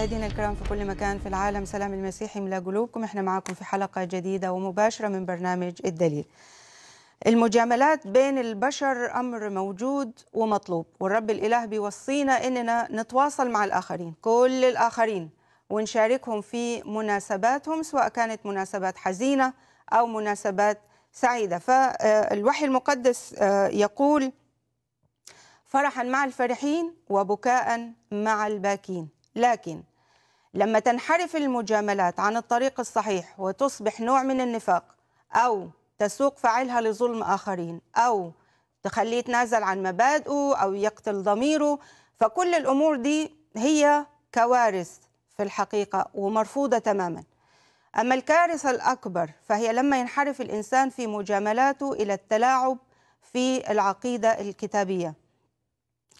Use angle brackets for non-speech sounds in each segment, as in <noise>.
مشاهدينا الكرام في كل مكان في العالم سلام المسيحي ملا قلوبكم احنا معاكم في حلقة جديدة ومباشرة من برنامج الدليل المجاملات بين البشر أمر موجود ومطلوب والرب الإله بيوصينا إننا نتواصل مع الآخرين كل الآخرين ونشاركهم في مناسباتهم سواء كانت مناسبات حزينة أو مناسبات سعيدة فالوحي المقدس آه، يقول فرحا مع الفرحين وبكاء مع الباكين لكن لما تنحرف المجاملات عن الطريق الصحيح وتصبح نوع من النفاق أو تسوق فاعلها لظلم آخرين أو تخليه يتنازل عن مبادئه أو يقتل ضميره فكل الأمور دي هي كوارث في الحقيقة ومرفوضة تماما أما الكارثة الأكبر فهي لما ينحرف الإنسان في مجاملاته إلى التلاعب في العقيدة الكتابية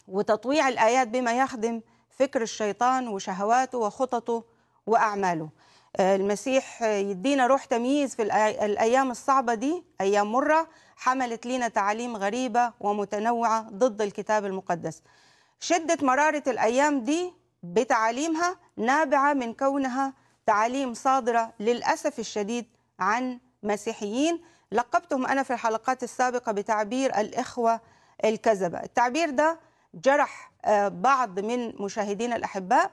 وتطويع الآيات بما يخدم فكر الشيطان وشهواته وخططه وأعماله آه، المسيح يدينا روح تمييز في الأيام الصعبة دي أيام مرة حملت لينا تعاليم غريبة ومتنوعة ضد الكتاب المقدس شدة مرارة الأيام دي بتعاليمها نابعة من كونها تعاليم صادرة للأسف الشديد عن مسيحيين لقبتهم أنا في الحلقات السابقة بتعبير الإخوة الكذبة التعبير ده جرح آه، بعض من مشاهدينا الأحباء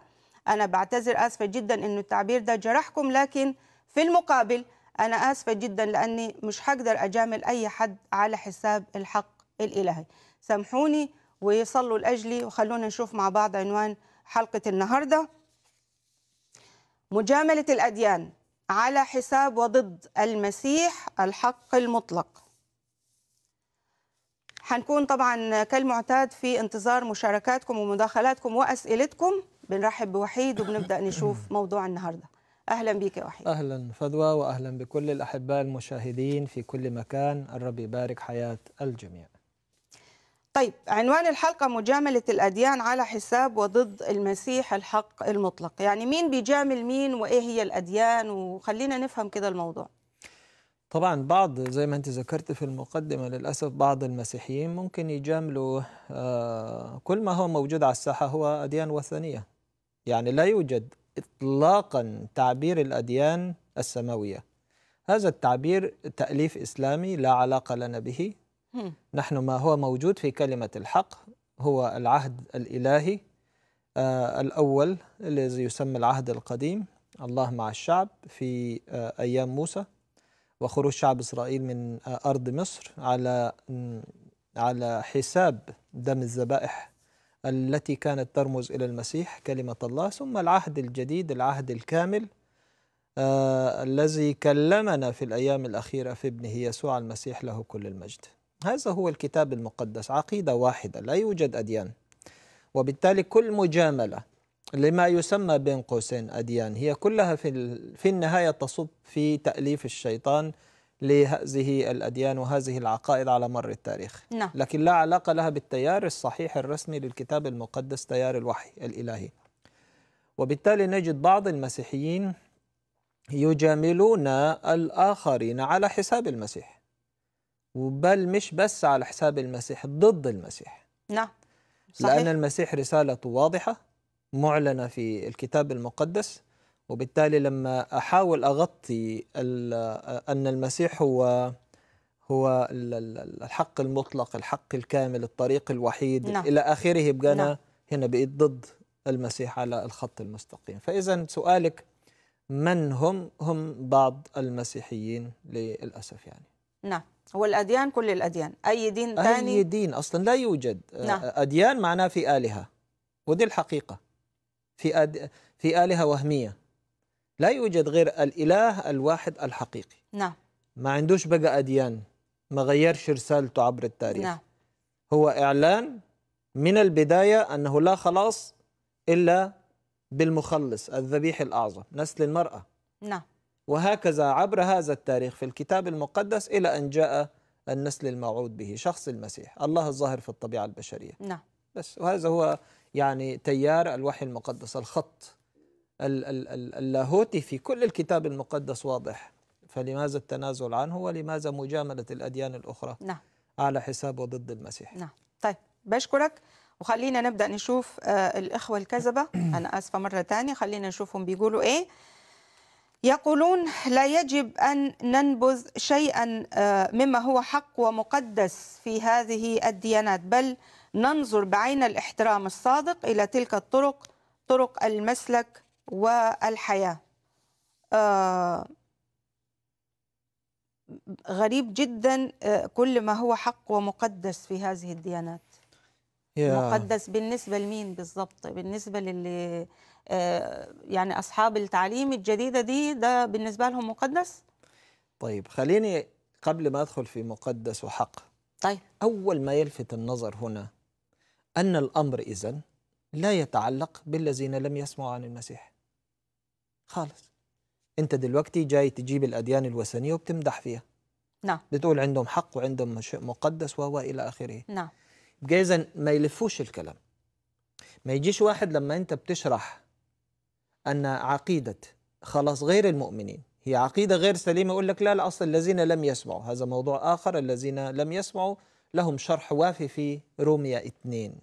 أنا بعتذر آسفة جدا أن التعبير ده جرحكم لكن في المقابل أنا آسفة جدا لأني مش هقدر أجامل أي حد على حساب الحق الإلهي سامحوني وصلوا لأجلي وخلونا نشوف مع بعض عنوان حلقة النهاردة مجاملة الأديان على حساب وضد المسيح الحق المطلق هنكون طبعا كالمعتاد في انتظار مشاركاتكم ومداخلاتكم واسئلتكم بنرحب بوحيد وبنبدا نشوف <clears throat> موضوع النهارده اهلا بك يا وحيد اهلا فدوى واهلا بكل الاحباء المشاهدين في كل مكان الرب يبارك حياه الجميع طيب عنوان الحلقه مجامله الاديان على حساب وضد المسيح الحق المطلق يعني مين بيجامل مين وايه هي الاديان وخلينا نفهم كده الموضوع طبعا بعض زي ما انت ذكرت في المقدمة للأسف بعض المسيحيين ممكن يجاملوا آه، كل ما هو موجود على الساحة هو أديان وثنية يعني لا يوجد إطلاقا تعبير الأديان السماوية هذا التعبير تأليف إسلامي لا علاقة لنا به نحن ما هو موجود في كلمة الحق هو العهد الإلهي آه، الأول الذي يسمى العهد القديم الله مع الشعب في آه، أيام موسى وخروج شعب إسرائيل من أرض مصر على على حساب دم الذبائح التي كانت ترمز إلى المسيح كلمة الله ثم العهد الجديد العهد الكامل آه الذي كلمنا في الأيام الأخيرة في ابنه يسوع المسيح له كل المجد هذا هو الكتاب المقدس عقيدة واحدة لا يوجد أديان وبالتالي كل مجاملة لما يسمى بين قوسين أديان هي كلها في, في النهاية تصب في تأليف الشيطان لهذه الأديان وهذه العقائد على مر التاريخ نعم. لكن لا علاقة لها بالتيار الصحيح الرسمي للكتاب المقدس تيار الوحي الإلهي وبالتالي نجد بعض المسيحيين يجاملون الآخرين على حساب المسيح بل مش بس على حساب المسيح ضد المسيح نعم صحيح. لأن المسيح رسالته واضحة معلنه في الكتاب المقدس وبالتالي لما احاول اغطي ان المسيح هو هو الحق المطلق الحق الكامل الطريق الوحيد نعم. الى اخره يبقى انا نعم. هنا بقيت ضد المسيح على الخط المستقيم فاذا سؤالك من هم هم بعض المسيحيين للاسف يعني نعم هو الاديان كل الاديان اي دين ثاني اي دين اصلا لا يوجد نعم. اديان معناه في الهه ودي الحقيقه في آد... في آلهة وهمية لا يوجد غير الإله الواحد الحقيقي نعم ما عندوش بقى أديان ما غيرش رسالته عبر التاريخ نعم هو إعلان من البداية أنه لا خلاص إلا بالمخلص الذبيح الأعظم نسل المرأة نعم وهكذا عبر هذا التاريخ في الكتاب المقدس إلى أن جاء النسل الموعود به شخص المسيح الله الظاهر في الطبيعة البشرية نعم بس وهذا هو يعني تيار الوحي المقدس الخط اللاهوتي في كل الكتاب المقدس واضح فلماذا التنازل عنه ولماذا مجاملة الأديان الأخرى نعم. على حساب وضد المسيح نعم طيب بشكرك وخلينا نبدأ نشوف آه الإخوة الكذبة أنا آسفة مرة تانية خلينا نشوفهم بيقولوا إيه يقولون لا يجب أن ننبذ شيئا آه، مما هو حق ومقدس في هذه الديانات بل ننظر بعين الاحترام الصادق إلى تلك الطرق طرق المسلك والحياة آه، غريب جدا آه، كل ما هو حق ومقدس في هذه الديانات yeah. مقدس بالنسبة لمين بالضبط بالنسبة للي آه، يعني اصحاب التعليم الجديده دي ده بالنسبه لهم مقدس طيب خليني قبل ما ادخل في مقدس وحق طيب اول ما يلفت النظر هنا ان الامر اذا لا يتعلق بالذين لم يسمعوا عن المسيح خالص انت دلوقتي جاي تجيب الاديان الوثنيه وبتمدح فيها نعم بتقول عندهم حق وعندهم شيء مقدس وهو الى اخره نعم جايزا ما يلفوش الكلام ما يجيش واحد لما انت بتشرح أن عقيدة خلاص غير المؤمنين هي عقيدة غير سليمة يقول لك لا لا أصل الذين لم يسمعوا هذا موضوع آخر الذين لم يسمعوا لهم شرح وافي في روميا اثنين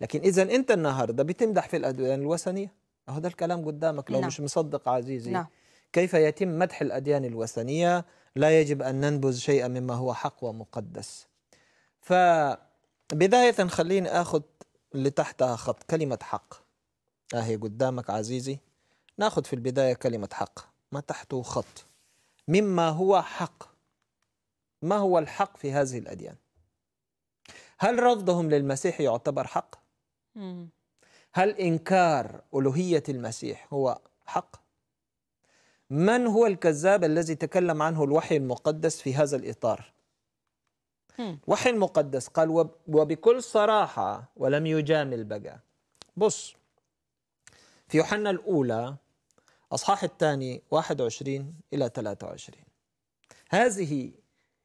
لكن إذا أنت النهاردة بتمدح في الأديان الوثنية هذا الكلام قدامك لو لا. نعم. مش مصدق عزيزي لا. نعم. كيف يتم مدح الأديان الوثنية لا يجب أن ننبذ شيئا مما هو حق ومقدس فبداية خليني أخذ اللي تحتها خط كلمة حق أهي قدامك عزيزي ناخذ في البداية كلمة حق ما تحته خط مما هو حق ما هو الحق في هذه الأديان هل رفضهم للمسيح يعتبر حق؟ هل إنكار ألوهية المسيح هو حق؟ من هو الكذاب الذي تكلم عنه الوحي المقدس في هذا الإطار؟ الوحي المقدس قال وبكل صراحة ولم يجامل بقى بص في يوحنا الأولى أصحاح الثاني 21 إلى 23 هذه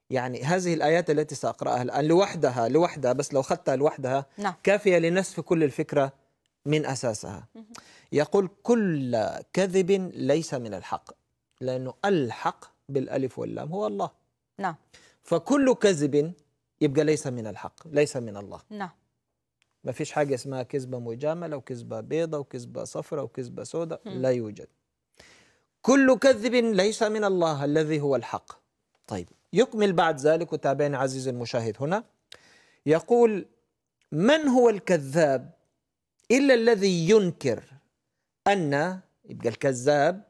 يعني هذه الآيات التي سأقرأها الآن لوحدها لوحدها بس لو أخذتها لوحدها نعم. كافية لنسف كل الفكرة من أساسها يقول كل كذب ليس من الحق لأنه الحق بالألف واللام هو الله نعم فكل كذب يبقى ليس من الحق ليس من الله نعم ما فيش حاجه اسمها كذبه مجامله وكذبه بيضة وكذبه صفراء وكذبه سوداء لا يوجد كل كذب ليس من الله الذي هو الحق طيب يكمل بعد ذلك وتابعنا عزيزي المشاهد هنا يقول من هو الكذاب إلا الذي ينكر أن يبقى الكذاب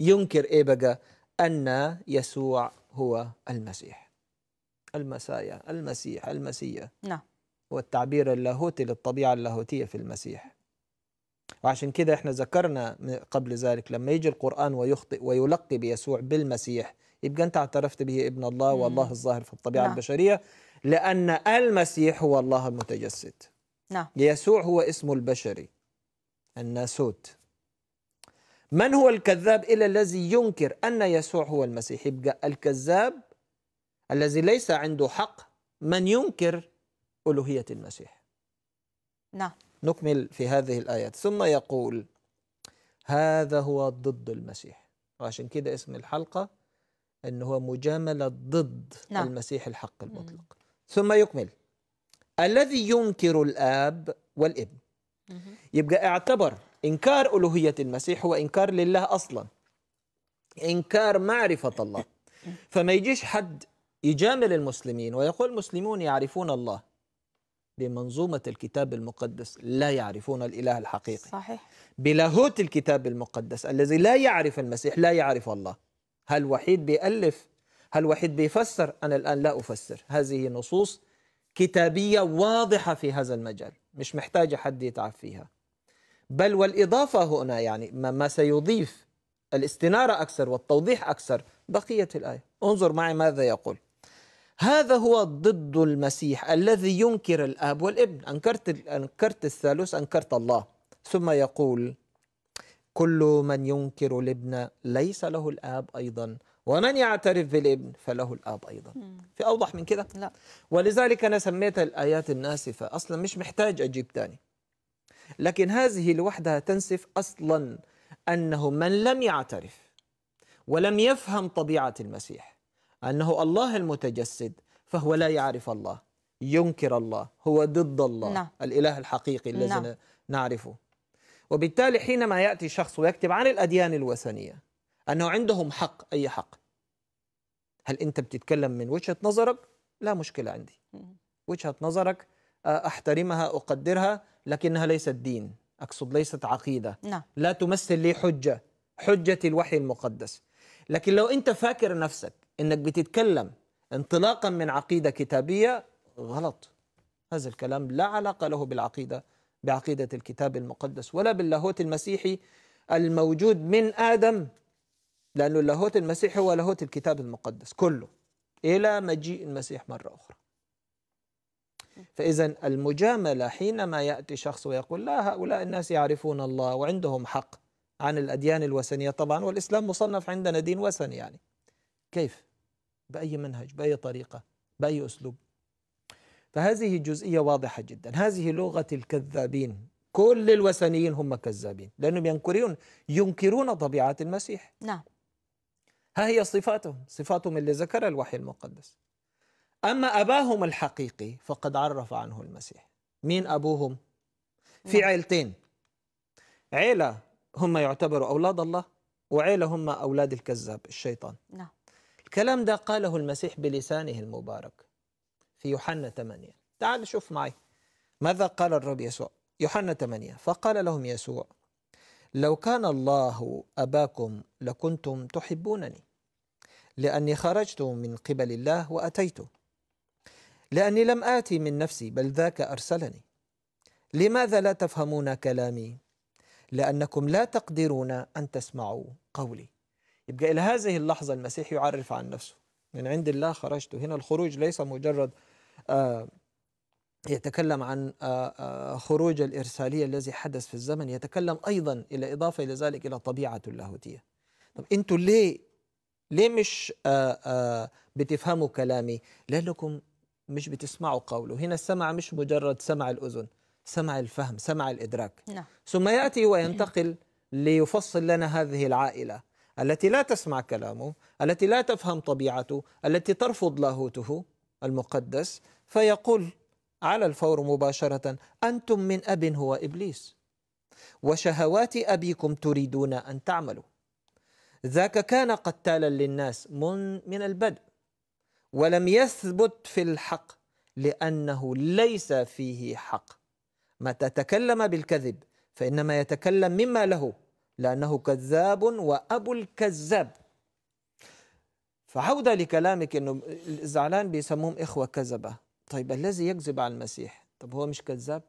ينكر إيه بقى أن يسوع هو المسيح المسايا المسيح المسيا نعم هو التعبير اللاهوتي للطبيعة اللاهوتية في المسيح وعشان كده احنا ذكرنا قبل ذلك لما يجي القرآن ويخطئ ويلقي بيسوع بالمسيح يبقى انت اعترفت به ابن الله والله الظاهر في الطبيعة نعم. البشرية لأن المسيح هو الله المتجسد نعم. يسوع هو اسمه البشري الناسوت من هو الكذاب إلا الذي ينكر أن يسوع هو المسيح يبقى الكذاب الذي ليس عنده حق من ينكر ألوهية المسيح نعم نكمل في هذه الآيات ثم يقول هذا هو ضد المسيح وعشان كده اسم الحلقة أنه هو مجاملة ضد نعم. المسيح الحق المطلق مم. ثم يكمل الذي ينكر الآب والابن مم. يبقى اعتبر إنكار ألوهية المسيح هو إنكار لله أصلا إنكار معرفة الله فما يجيش حد يجامل المسلمين ويقول المسلمون يعرفون الله بمنظومة الكتاب المقدس لا يعرفون الإله الحقيقي صحيح بلاهوت الكتاب المقدس الذي لا يعرف المسيح لا يعرف الله هل وحيد بيألف هل وحيد بيفسر أنا الآن لا أفسر هذه نصوص كتابية واضحة في هذا المجال مش محتاجة حد يتعب فيها بل والإضافة هنا يعني ما سيضيف الاستنارة أكثر والتوضيح أكثر بقية الآية انظر معي ماذا يقول هذا هو ضد المسيح الذي ينكر الاب والابن انكرت انكرت الثالوث انكرت الله ثم يقول كل من ينكر الابن ليس له الاب ايضا ومن يعترف بالابن فله الاب ايضا في اوضح من كده لا ولذلك انا سميت الايات الناسفه اصلا مش محتاج اجيب تاني لكن هذه لوحدها تنسف اصلا انه من لم يعترف ولم يفهم طبيعه المسيح أنه الله المتجسد فهو لا يعرف الله ينكر الله هو ضد الله نعم. الإله الحقيقي نعم. الذي نعرفه وبالتالي حينما يأتي شخص ويكتب عن الأديان الوثنية أنه عندهم حق أي حق هل أنت بتتكلم من وجهة نظرك؟ لا مشكلة عندي وجهة نظرك آه، أحترمها أقدرها لكنها ليست دين أقصد ليست عقيدة نعم. لا تمثل لي حجة حجة الوحي المقدس لكن لو أنت فاكر نفسك انك بتتكلم انطلاقا من عقيده كتابيه غلط هذا الكلام لا علاقه له بالعقيده بعقيده الكتاب المقدس ولا باللاهوت المسيحي الموجود من ادم لانه اللاهوت المسيحي هو لاهوت الكتاب المقدس كله الى مجيء المسيح مره اخرى فإذا المجاملة حينما يأتي شخص ويقول لا هؤلاء الناس يعرفون الله وعندهم حق عن الأديان الوثنية طبعا والإسلام مصنف عندنا دين وثني يعني كيف بأي منهج بأي طريقة بأي أسلوب فهذه جزئيه واضحة جدا هذه لغة الكذابين كل الوثنيين هم كذابين لأنهم ينكرون ينكرون طبيعة المسيح نعم ها هي صفاتهم صفاتهم اللي ذكرها الوحي المقدس أما أباهم الحقيقي فقد عرف عنه المسيح مين أبوهم؟ في نعم. عيلتين عيلة هم يعتبروا أولاد الله وعيلة هم أولاد الكذاب الشيطان نعم الكلام ده قاله المسيح بلسانه المبارك في يوحنا 8 تعال شوف معي ماذا قال الرب يسوع يوحنا 8 فقال لهم يسوع لو كان الله أباكم لكنتم تحبونني لأني خرجت من قبل الله وأتيت لأني لم آتي من نفسي بل ذاك أرسلني لماذا لا تفهمون كلامي لأنكم لا تقدرون أن تسمعوا قولي يبقى إلى هذه اللحظة المسيح يعرف عن نفسه من عند الله خرجت هنا الخروج ليس مجرد آه، يتكلم عن آه، آه، خروج الإرسالية الذي حدث في الزمن يتكلم أيضا إلى إضافة إلى ذلك إلى طبيعة اللاهوتية طب أنتوا ليه ليه مش بتفهموا كلامي لأنكم مش بتسمعوا قوله هنا السمع مش مجرد سمع الأذن سمع الفهم سمع الإدراك نعم. ثم يأتي وينتقل ليفصل لنا هذه العائلة التي لا تسمع كلامه التي لا تفهم طبيعته التي ترفض لاهوته المقدس فيقول على الفور مباشرة أنتم من أب هو إبليس وشهوات أبيكم تريدون أن تعملوا ذاك كان قتالا للناس من, من البدء ولم يثبت في الحق لأنه ليس فيه حق متى تكلم بالكذب فإنما يتكلم مما له لأنه كذاب وأبو الكذاب فعودة لكلامك أنه الزعلان بيسموهم إخوة كذبة طيب الذي يكذب على المسيح طب هو مش كذاب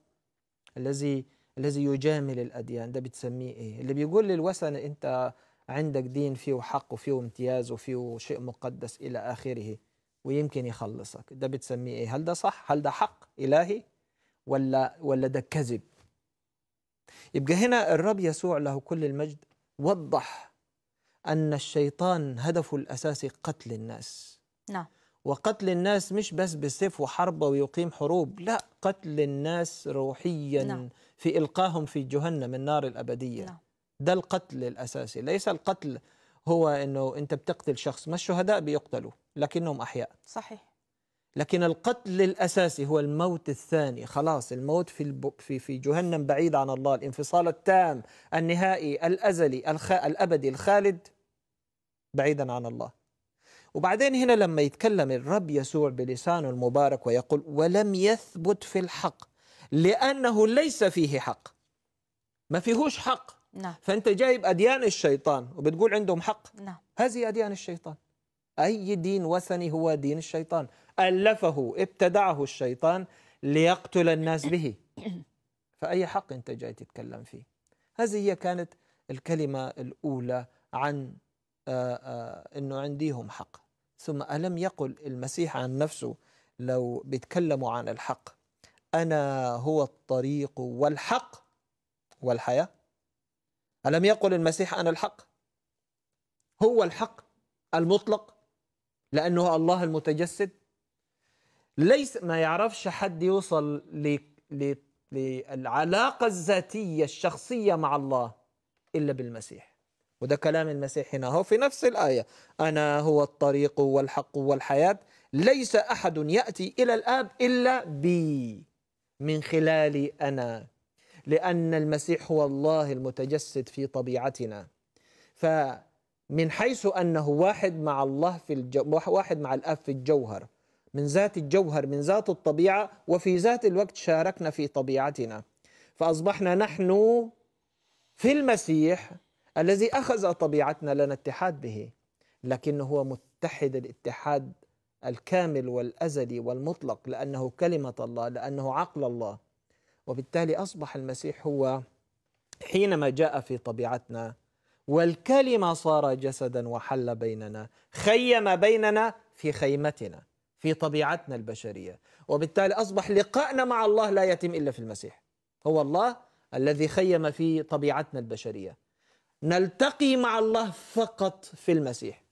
الذي الذي يجامل الأديان ده بتسميه إيه اللي بيقول للوثن أنت عندك دين فيه حق وفيه امتياز وفيه شيء مقدس إلى آخره ويمكن يخلصك ده بتسميه إيه هل ده صح هل ده حق إلهي ولا ولا ده كذب يبقى هنا الرب يسوع له كل المجد وضح أن الشيطان هدفه الأساسي قتل الناس نعم وقتل الناس مش بس بسيف وحرب ويقيم حروب لا قتل الناس روحيا نعم. في إلقاهم في جهنم النار الأبدية نعم. ده القتل الأساسي ليس القتل هو أنه أنت بتقتل شخص ما الشهداء بيقتلوا لكنهم أحياء صحيح لكن القتل الاساسي هو الموت الثاني خلاص الموت في في في جهنم بعيد عن الله الانفصال التام النهائي الازلي الخ... الابدي الخالد بعيدا عن الله وبعدين هنا لما يتكلم الرب يسوع بلسانه المبارك ويقول ولم يثبت في الحق لانه ليس فيه حق ما فيهوش حق نعم. فانت جايب اديان الشيطان وبتقول عندهم حق نعم. هذه اديان الشيطان أي دين وثني هو دين الشيطان ألفه ابتدعه الشيطان ليقتل الناس به <coughs> فأي حق أنت جاي تتكلم فيه هذه هي كانت الكلمة الأولى عن آه، آه، أنه عنديهم حق ثم ألم يقل المسيح عن نفسه لو بيتكلموا عن الحق أنا هو الطريق والحق والحياة ألم يقل المسيح أنا الحق هو الحق المطلق لأنه الله المتجسد ليس ما يعرفش حد يوصل ل للعلاقة الذاتية الشخصية مع الله إلا بالمسيح وده كلام المسيح هنا هو في نفس الآية أنا هو الطريق والحق والحياة ليس أحد يأتي إلى الآب إلا بي من خلالي أنا لأن المسيح هو الله المتجسد في طبيعتنا ف من حيث أنه واحد مع الله في الجو واحد مع الأب في الجوهر من ذات الجوهر من ذات الطبيعة وفي ذات الوقت شاركنا في طبيعتنا فأصبحنا نحن في المسيح الذي أخذ طبيعتنا لنا اتحاد به لكنه هو متحد الاتحاد الكامل والأزلي والمطلق لأنه كلمة الله لأنه عقل الله وبالتالي أصبح المسيح هو حينما جاء في طبيعتنا والكلمة صار جسدا وحل بيننا خيم بيننا في خيمتنا في طبيعتنا البشرية وبالتالي أصبح لقائنا مع الله لا يتم إلا في المسيح هو الله الذي خيم في طبيعتنا البشرية نلتقي مع الله فقط في المسيح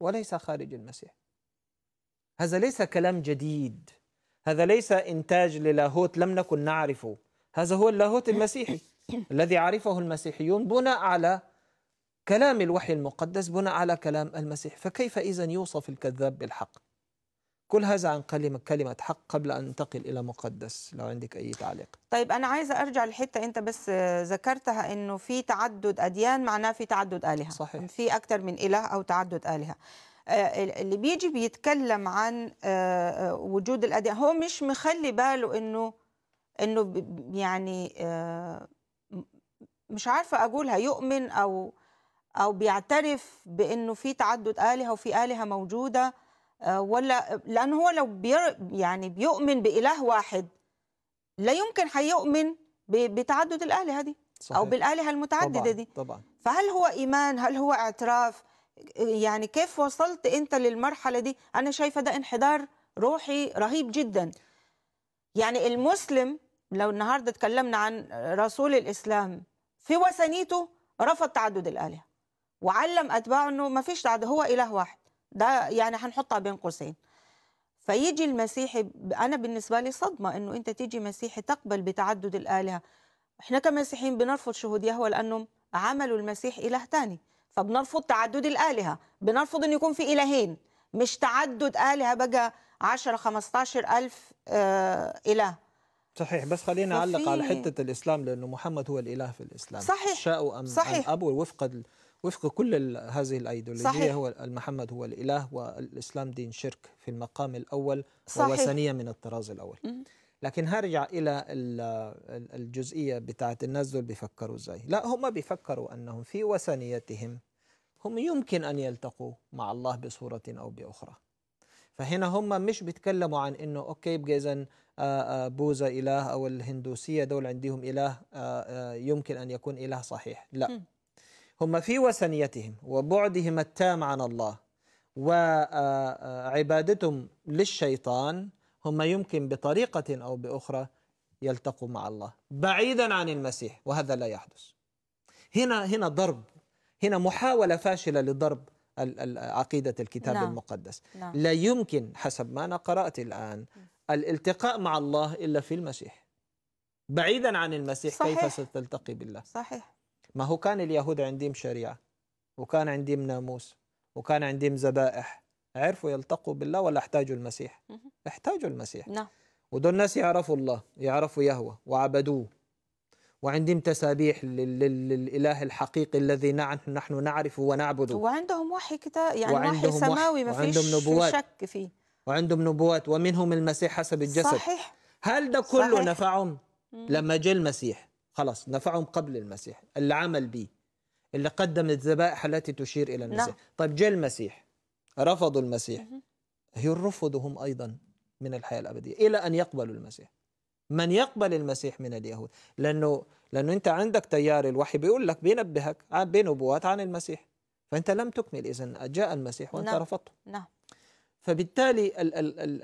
وليس خارج المسيح هذا ليس كلام جديد هذا ليس إنتاج للاهوت لم نكن نعرفه هذا هو اللاهوت المسيحي الذي عرفه المسيحيون بناء على كلام الوحي المقدس بناء على كلام المسيح فكيف إذا يوصف الكذاب بالحق كل هذا عن كلمة كلمة حق قبل أن ننتقل إلى مقدس لو عندك أي تعليق طيب أنا عايزة أرجع لحتة أنت بس آه، ذكرتها أنه في تعدد أديان معناه في تعدد آلهة صحيح. في أكثر من إله أو تعدد آلهة آه، اللي بيجي بيتكلم عن آه، وجود الأديان هو مش مخلي باله أنه أنه يعني مش عارفة أقولها يؤمن أو او بيعترف بانه في تعدد الهه وفي الهه موجوده آه، ولا لان هو لو بير يعني بيؤمن باله واحد لا يمكن هيؤمن بتعدد الالهه دي صحيح. او بالالهه المتعدده طبعًا. دي طبعا فهل هو ايمان هل هو اعتراف يعني كيف وصلت انت للمرحله دي انا شايفه ده انحدار روحي رهيب جدا يعني المسلم لو النهارده اتكلمنا عن رسول الاسلام في وثنيته رفض تعدد الالهه وعلم اتباعه انه ما فيش ده هو اله واحد ده يعني هنحطها بين قوسين فيجي المسيحي انا بالنسبه لي صدمه انه انت تيجي مسيحي تقبل بتعدد الالهه احنا كمسيحيين بنرفض شهود يهوه لانهم عملوا المسيح اله تاني فبنرفض تعدد الالهه بنرفض ان يكون في الهين مش تعدد الهه بقى 10 15 الف آه، اله صحيح بس خلينا اعلق على حته الاسلام لانه محمد هو الاله في الاسلام صحيح شاءوا ام صحيح. أم ابو وفق وفق كل هذه الأيديولوجية صحيح. هو محمد هو الإله والإسلام دين شرك في المقام الأول صحيح. ووثنية من الطراز الأول م. لكن هرجع إلى الجزئية بتاعة الناس دول بيفكروا إزاي لا هم بيفكروا أنهم في وثنيتهم هم يمكن أن يلتقوا مع الله بصورة أو بأخرى فهنا هم مش بيتكلموا عن انه اوكي يبقى اذا بوذا اله او الهندوسيه دول عندهم اله يمكن ان يكون اله صحيح لا هم في وثنيتهم وبعدهم التام عن الله وعبادتهم للشيطان هم يمكن بطريقة أو بأخرى يلتقوا مع الله بعيدا عن المسيح وهذا لا يحدث هنا هنا ضرب هنا محاولة فاشلة لضرب عقيدة الكتاب لا نعم. المقدس نعم. لا يمكن حسب ما أنا قرأت الآن الالتقاء مع الله إلا في المسيح بعيدا عن المسيح صحيح. كيف ستلتقي بالله صحيح ما هو كان اليهود عندهم شريعة وكان عندهم ناموس وكان عندهم ذبائح عرفوا يلتقوا بالله ولا احتاجوا المسيح احتاجوا المسيح نعم ودول الناس يعرفوا الله يعرفوا يهوه وعبدوه وعندهم تسابيح للاله الحقيقي الذي نحن نعرفه ونعبده وعندهم وحي كتاب يعني وعندهم وحي سماوي ما فيش نبوات شك فيه وعندهم نبوات ومنهم المسيح حسب الجسد صحيح هل ده كله صحيح. نفعهم لما جاء المسيح خلاص نفعهم قبل المسيح اللي عمل بيه اللي قدم الذبائح التي تشير إلى المسيح نعم. طيب جاء المسيح رفضوا المسيح هم أيضا من الحياة الأبدية إلى أن يقبلوا المسيح من يقبل المسيح من اليهود لأنه لأنه أنت عندك تيار الوحي بيقول لك بينبهك بنبوات عن المسيح فأنت لم تكمل اذا جاء المسيح وأنت نعم. رفضته نعم فبالتالي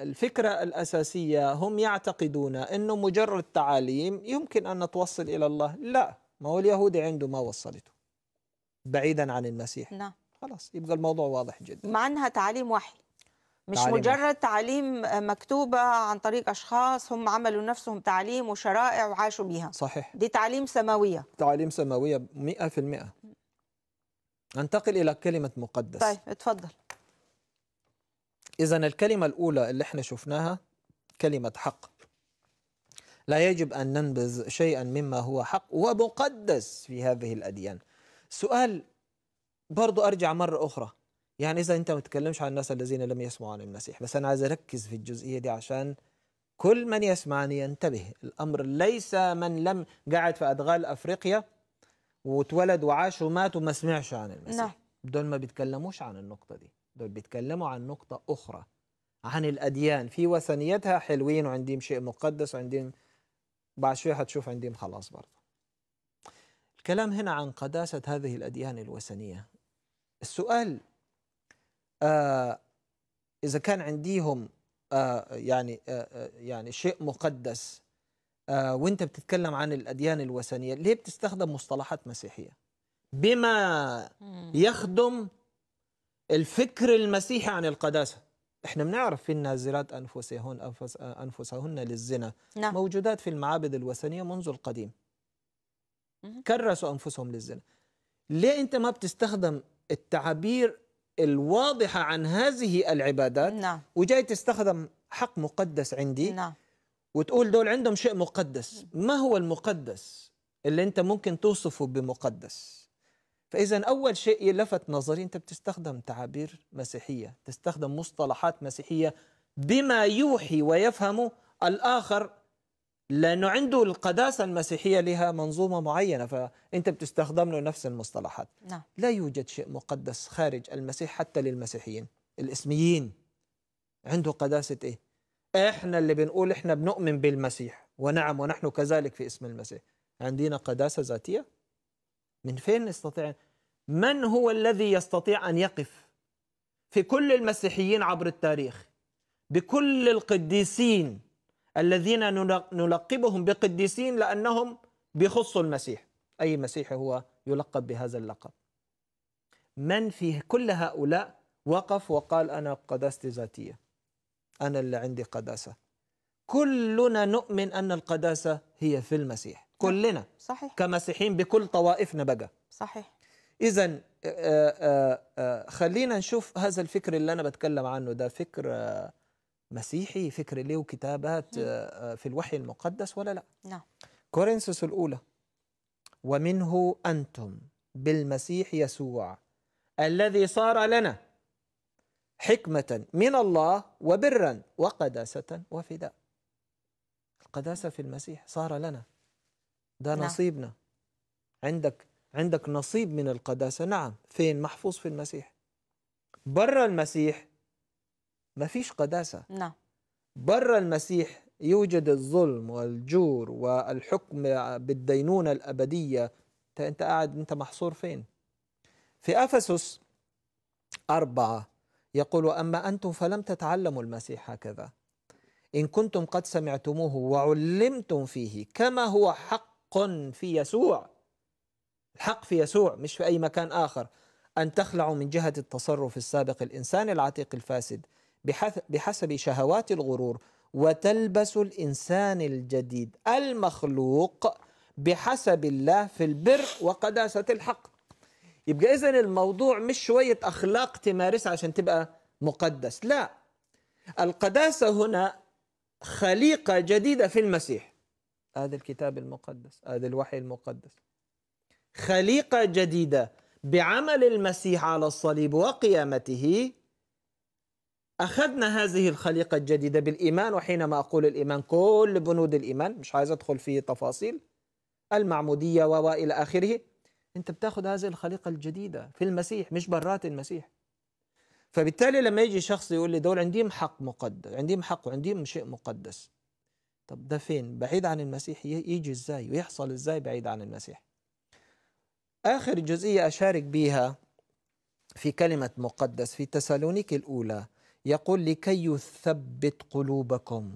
الفكرة الأساسية هم يعتقدون أنه مجرد تعاليم يمكن أن توصل إلى الله لا ما هو اليهود عنده ما وصلته بعيدا عن المسيح نعم خلاص يبقى الموضوع واضح جدا مع أنها تعاليم وحي مش تعليم مجرد تعاليم مكتوبة عن طريق أشخاص هم عملوا نفسهم تعاليم وشرائع وعاشوا بها صحيح دي تعاليم سماوية تعاليم سماوية 100% أنتقل إلى كلمة مقدس طيب اتفضل إذا الكلمة الأولى اللي احنا شفناها كلمة حق لا يجب أن ننبذ شيئا مما هو حق ومقدس في هذه الأديان سؤال برضو أرجع مرة أخرى يعني إذا أنت ما تتكلمش عن الناس الذين لم يسمعوا عن المسيح بس أنا عايز أركز في الجزئية دي عشان كل من يسمعني ينتبه الأمر ليس من لم قاعد في أدغال أفريقيا واتولد وعاش ومات وما سمعش عن المسيح نعم. دول ما بيتكلموش عن النقطة دي دول بيتكلموا عن نقطة أخرى عن الأديان في وثنيتها حلوين وعندهم شيء مقدس وعندهم بعد شوية هتشوف عندهم خلاص برضه الكلام هنا عن قداسة هذه الأديان الوثنية السؤال آه إذا كان عنديهم آه يعني آه, آه، يعني شيء مقدس آه وانت بتتكلم عن الاديان الوثنيه ليه بتستخدم مصطلحات مسيحيه بما يخدم الفكر المسيحي عن القداسة احنا بنعرف في النازلات أنفسهن, أنفس أنفسهن للزنا نعم. موجودات في المعابد الوثنية منذ القديم كرسوا أنفسهم للزنا ليه أنت ما بتستخدم التعابير الواضحة عن هذه العبادات نعم. وجاي تستخدم حق مقدس عندي نعم. وتقول دول عندهم شيء مقدس ما هو المقدس اللي أنت ممكن توصفه بمقدس فإذا أول شيء لفت نظري أنت بتستخدم تعابير مسيحية تستخدم مصطلحات مسيحية بما يوحي ويفهمه الآخر لأنه عنده القداسة المسيحية لها منظومة معينة فأنت بتستخدم له نفس المصطلحات نعم. لا يوجد شيء مقدس خارج المسيح حتى للمسيحيين الإسميين عنده قداسة إيه؟ إحنا اللي بنقول إحنا بنؤمن بالمسيح ونعم ونحن كذلك في اسم المسيح عندنا قداسة ذاتية من فين نستطيع من هو الذي يستطيع أن يقف في كل المسيحيين عبر التاريخ بكل القديسين الذين نلقبهم بقديسين لأنهم بيخصوا المسيح أي مسيحي هو يلقب بهذا اللقب من في كل هؤلاء وقف وقال أنا قداستي ذاتية أنا اللي عندي قداسة كلنا نؤمن أن القداسة هي في المسيح كلنا صحيح كمسيحيين بكل طوائفنا بقى صحيح اذا آه، آه، آه، خلينا نشوف هذا الفكر اللي انا بتكلم عنه ده فكر مسيحي فكر له كتابات في الوحي المقدس ولا لا نعم كورنثوس الاولى ومنه انتم بالمسيح يسوع الذي صار لنا حكمة من الله وبرا وقداسة وفداء القداسة في المسيح صار لنا ده نعم. نصيبنا عندك عندك نصيب من القداسة نعم فين محفوظ في المسيح برا المسيح ما فيش قداسة نعم برا المسيح يوجد الظلم والجور والحكم بالدينونة الأبدية أنت قاعد أنت محصور فين في أفسس أربعة يقول وأما أنتم فلم تتعلموا المسيح هكذا إن كنتم قد سمعتموه وعلمتم فيه كما هو حق في يسوع الحق في يسوع مش في أي مكان آخر أن تخلعوا من جهة التصرف السابق الإنسان العتيق الفاسد بحسب شهوات الغرور وتلبس الإنسان الجديد المخلوق بحسب الله في البر وقداسة الحق يبقى إذا الموضوع مش شوية أخلاق تمارسها عشان تبقى مقدس لا القداسة هنا خليقة جديدة في المسيح هذا الكتاب المقدس هذا الوحي المقدس خليقة جديدة بعمل المسيح على الصليب وقيامته أخذنا هذه الخليقة الجديدة بالإيمان وحينما أقول الإيمان كل بنود الإيمان مش عايز أدخل في تفاصيل المعمودية وإلى آخره أنت بتاخذ هذه الخليقة الجديدة في المسيح مش برات المسيح فبالتالي لما يجي شخص يقول لي دول عندهم حق مقدس عندهم حق وعندهم شيء مقدس طب ده فين بعيد عن المسيح يجي ازاي ويحصل ازاي بعيد عن المسيح آخر جزئية أشارك بيها في كلمة مقدس في تسالونيك الأولى يقول لكي يثبت قلوبكم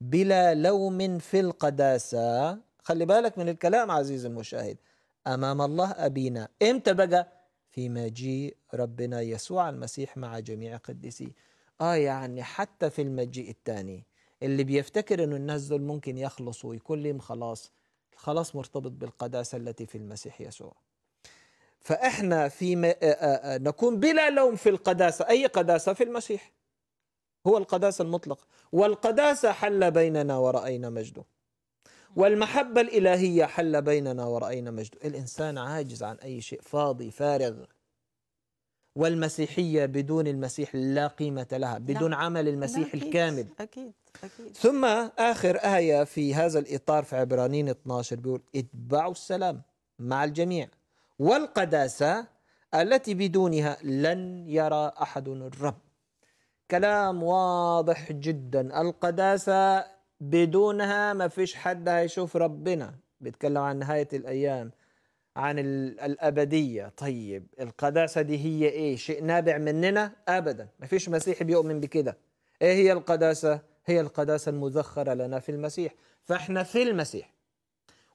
بلا لوم في القداسة خلي بالك من الكلام عزيزي المشاهد أمام الله أبينا إمتى بقى؟ في مجيء ربنا يسوع المسيح مع جميع قديسيه آه يعني حتى في المجيء الثاني اللي بيفتكر انه الناس دول ممكن يخلصوا ويكون لهم خلاص الخلاص مرتبط بالقداسه التي في المسيح يسوع فاحنا في م... نكون بلا لوم في القداسه اي قداسه في المسيح هو القداسه المطلقه والقداسه حل بيننا وراينا مجده والمحبه الالهيه حل بيننا وراينا مجده الانسان عاجز عن اي شيء فاضي فارغ والمسيحية بدون المسيح لا قيمة لها نعم. بدون لا. عمل المسيح نعم، أكيد. الكامل أكيد. أكيد. ثم آخر آية في هذا الإطار في عبرانين 12 بيقول اتبعوا السلام مع الجميع والقداسة التي بدونها لن يرى أحد الرب كلام واضح جدا القداسة بدونها ما فيش حد هيشوف ربنا بيتكلم عن نهاية الأيام عن الأبدية طيب القداسة دي هي إيه شيء نابع مننا أبدا ما فيش مسيحي بيؤمن بكده إيه هي القداسة هي القداسة المذخرة لنا في المسيح فإحنا في المسيح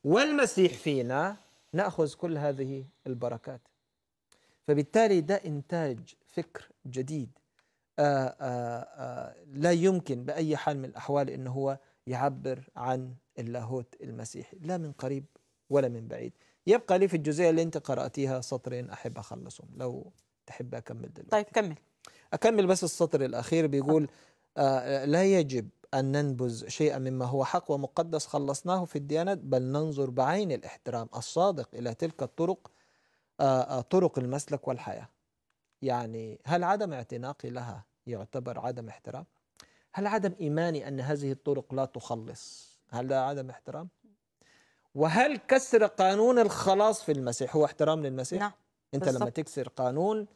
والمسيح فينا نأخذ كل هذه البركات فبالتالي ده إنتاج فكر جديد آآ آه، آآ آه، آه، لا يمكن بأي حال من الأحوال أن هو يعبر عن اللاهوت المسيحي لا من قريب ولا من بعيد يبقى لي في الجزئية اللي أنت قرأتيها سطرين أحب أخلصهم لو تحب أكمل دلوقتي طيب كمل أكمل بس السطر الأخير بيقول آه, آه، لا يجب أن ننبذ شيئا مما هو حق ومقدس خلصناه في الديانات بل ننظر بعين الاحترام الصادق إلى تلك الطرق آه, آه، طرق المسلك والحياة يعني هل عدم اعتناقي لها يعتبر عدم احترام؟ هل عدم إيماني أن هذه الطرق لا تخلص؟ هل ده عدم احترام؟ وهل كسر قانون الخلاص في المسيح هو احترام للمسيح؟ نعم انت بالصبت. لما تكسر قانون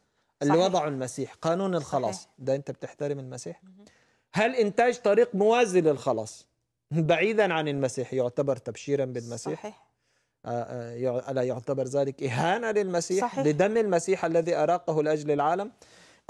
اللي وضعه المسيح قانون الخلاص صحيح. ده انت بتحترم المسيح؟ هل انتاج طريق موازي للخلاص <laughs> بعيدا عن المسيح يعتبر تبشيرا بالمسيح؟ صحيح آه، آه، ألا يعتبر ذلك إهانة للمسيح صحيح. لدم المسيح الذي أراقه لأجل العالم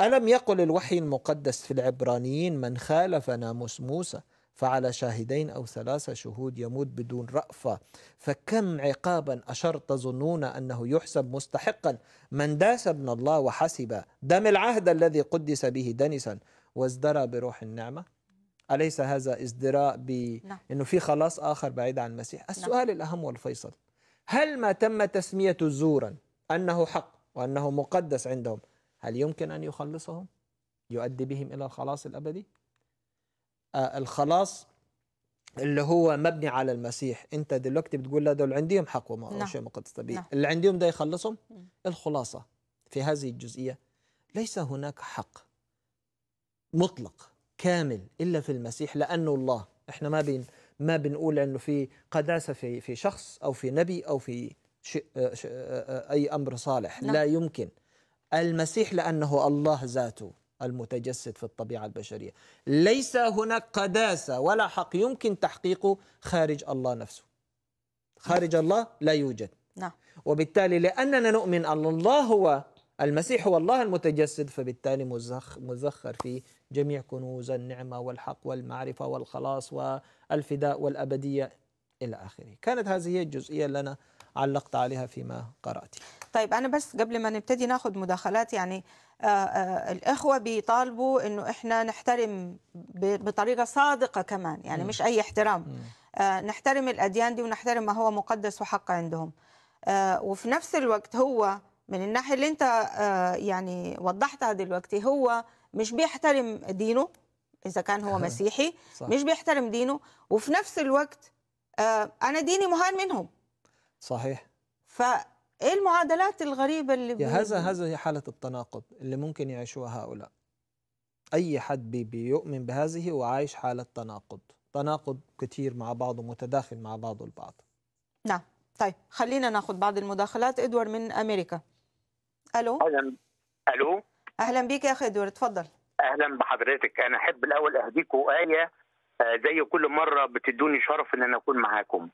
ألم يقل الوحي المقدس في العبرانيين من خالف ناموس موسى فعلى شاهدين أو ثلاثة شهود يموت بدون رأفة فكم عقابا أشر تظنون أنه يحسب مستحقا من داس ابن الله وحسب دم العهد الذي قدس به دنسا وازدرى بروح النعمة أليس هذا ازدراء بأنه نعم. في خلاص آخر بعيد عن المسيح نعم. السؤال الأهم والفيصل هل ما تم تسميته زورا أنه حق وأنه مقدس عندهم هل يمكن أن يخلصهم يؤدي بهم إلى الخلاص الأبدي آه، الخلاص اللي هو مبني على المسيح انت دلوقتي بتقول لا دول عندهم حق وما هو نعم. شيء مقدس طبيعي نعم. اللي عندهم ده يخلصهم الخلاصه في هذه الجزئيه ليس هناك حق مطلق كامل الا في المسيح لانه الله احنا ما بين ما بنقول انه في قداسه في في شخص او في نبي او في شيء آه، آه، اي امر صالح نعم. لا يمكن المسيح لانه الله ذاته المتجسد في الطبيعة البشرية ليس هناك قداسة ولا حق يمكن تحقيقه خارج الله نفسه خارج نعم. الله لا يوجد نعم. وبالتالي لأننا نؤمن أن الله هو المسيح هو الله المتجسد فبالتالي مزخر في جميع كنوز النعمة والحق والمعرفة والخلاص والفداء والأبدية إلى آخره كانت هذه هي الجزئية اللي أنا علقت عليها فيما قرأت طيب انا بس قبل ما نبتدي ناخد مداخلات يعني آآ آه، آآ آه، الاخوه بيطالبوا انه احنا نحترم بطريقه صادقه كمان يعني مش اي احترام آه، نحترم الاديان دي ونحترم ما هو مقدس وحق عندهم وفي نفس الوقت هو من الناحيه اللي انت يعني وضحتها دلوقتي هو مش بيحترم دينه اذا كان هو مسيحي صح. مش بيحترم دينه وفي نفس الوقت انا ديني مهان منهم صحيح ف ايه المعادلات الغريبه اللي بي... هذا هذا هي حاله التناقض اللي ممكن يعيشوها هؤلاء اي حد بي بيؤمن بهذه وعايش حاله تناقض تناقض كتير مع بعضه متداخل مع بعضه البعض نعم طيب خلينا ناخذ بعض المداخلات ادوار من امريكا الو اهلا الو اهلا بيك يا اخي ادوار اتفضل اهلا بحضرتك انا احب الاول اهديكم ايه آه، زي كل مره بتدوني شرف ان انا اكون معاكم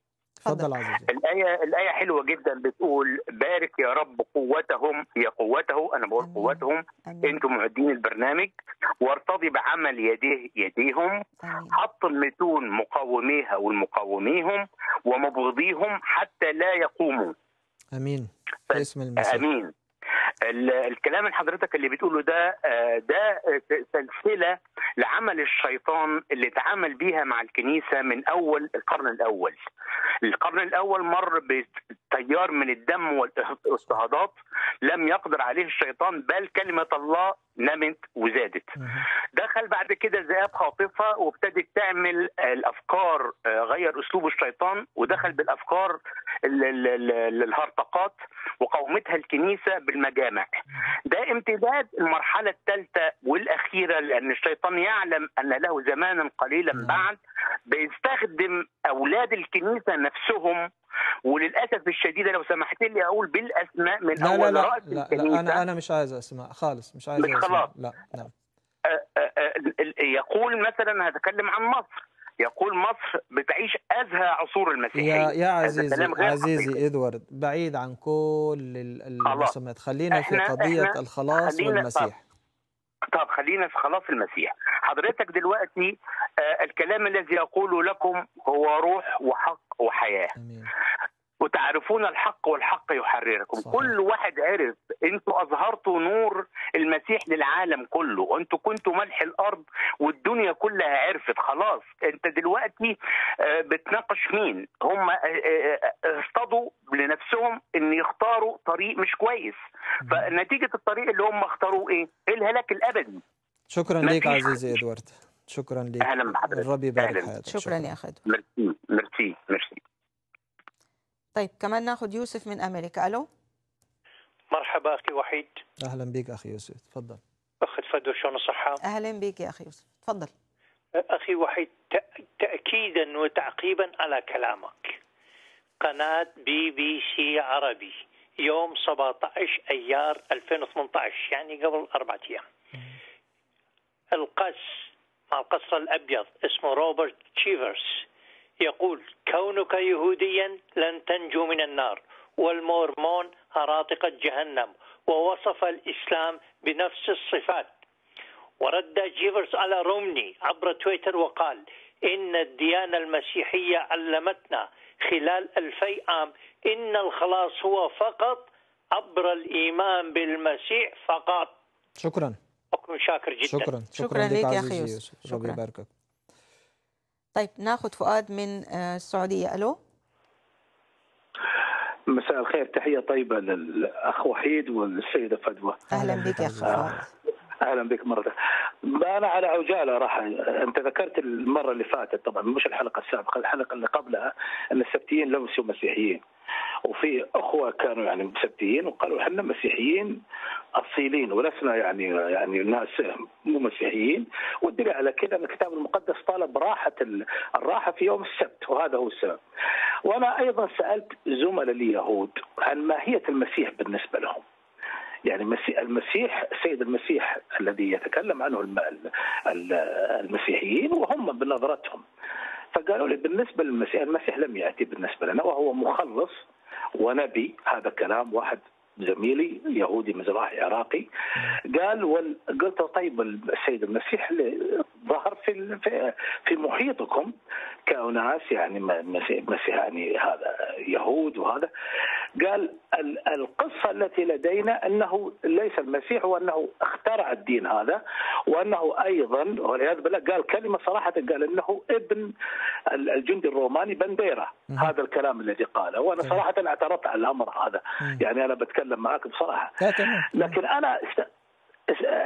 اتفضل عزيزي الايه الايه حلوه جدا بتقول بارك يا رب قوتهم هي قوته انا بقول قوتهم انتم معدين البرنامج وارتضي بعمل يديه يديهم حط المتون مقاوميها والمقاوميهم ومبغضيهم حتى لا يقوموا امين باسم المسيح امين الكلام اللي حضرتك اللي بتقوله ده آه، ده سلسله لعمل الشيطان اللي اتعامل بيها مع الكنيسه من اول القرن الاول. القرن الاول مر بتيار من الدم والاضطهادات لم يقدر عليه الشيطان بل كلمه الله نمت وزادت دخل بعد كده ذئاب خاطفة وابتدت تعمل الأفكار آه، غير أسلوب الشيطان ودخل بالأفكار الهرطقات وقومتها الكنيسة بالمجامع ده امتداد المرحلة الثالثة والأخيرة لأن الشيطان يعلم أن له زمانا قليلا بعد بيستخدم أولاد الكنيسة نفسهم وللاسف الشديد لو سمحت لي اقول بالاسماء من لا اول لا لا راس لا, لا انا انا مش عايز اسماء خالص مش عايز اسماء خلاص لا نعم أه، أه، أه، يقول مثلا هتكلم عن مصر يقول مصر بتعيش ازهى عصور المسيحيه يا, يا عزيزي عزيزي ادوارد بعيد عن كل المسميات خلينا في قضيه الخلاص والمسيح طب خلينا في خلاص المسيح حضرتك دلوقتي آه الكلام الذي اقوله لكم هو روح وحق وحياة وتعرفون الحق والحق يحرركم صحيح. كل واحد عرف انتوا اظهرتوا نور المسيح للعالم كله انتوا كنتوا ملح الارض والدنيا كلها عرفت خلاص انت دلوقتي آه، بتناقش مين هم آه، آه، اصطادوا لنفسهم ان يختاروا طريق مش كويس فنتيجه الطريق اللي هم اختاروه ايه, إيه الهلاك الابدي شكرا ليك عزيزي ادوارد شكرا لك اهلا بحضرتك الرب يبارك حياتك شكرا, شكرا يا خالد ميرسي ميرسي ميرسي طيب كمان ناخذ يوسف من امريكا الو مرحبا اخي وحيد اهلا بك اخي يوسف تفضل اخ تفضل شلون الصحه اهلا بك يا اخي يوسف تفضل اخي وحيد تاكيدا وتعقيبا على كلامك قناه بي بي سي عربي يوم 17 ايار 2018 يعني قبل اربعة ايام القس مع القصر الابيض اسمه روبرت تشيفرز يقول كونك يهوديا لن تنجو من النار والمورمون هراطقة جهنم ووصف الإسلام بنفس الصفات ورد جيفرز على رومني عبر تويتر وقال إن الديانة المسيحية علمتنا خلال ألفي عام إن الخلاص هو فقط عبر الإيمان بالمسيح فقط شكرا أكون شاكر جدا شكرا شكرا, شكرا لك يا أخي يوسف شكرا, شكرا. طيب ناخذ فؤاد من آه، السعوديه الو مساء الخير تحيه طيبه للاخ وحيد والسيده فدوى اهلا بك يا اخ اهلا بك مره انا على عجاله راح انت ذكرت المره اللي فاتت طبعا مش الحلقه السابقه الحلقه اللي قبلها ان السبتيين لمسوا مسيحيين وفي اخوه كانوا يعني مسبيين وقالوا احنا مسيحيين اصيلين ولسنا يعني يعني ناس مو مسيحيين والدليل على كذا ان الكتاب المقدس طالب راحه الراحه في يوم السبت وهذا هو السبب. وانا ايضا سالت زملاء اليهود عن ماهيه المسيح بالنسبه لهم. يعني المسيح السيد المسيح الذي يتكلم عنه المسيحيين وهم بنظرتهم فقالوا لي بالنسبة للمسيح المسيح لم يأتي بالنسبة لنا وهو مخلص ونبي هذا كلام واحد زميلي يهودي مزراعي عراقي قال وال... قلت طيب السيد المسيح اللي ظهر في في محيطكم كأناس يعني مسيح يعني هذا يهود وهذا قال القصة التي لدينا أنه ليس المسيح وأنه اخترع الدين هذا وأنه أيضا والعياذ بالله قال كلمة صراحة قال أنه ابن الجندي الروماني بنديرة هذا الكلام الذي قاله وأنا صراحة اعترضت على الأمر هذا يعني أنا بتكلم معك بصراحة لكن أنا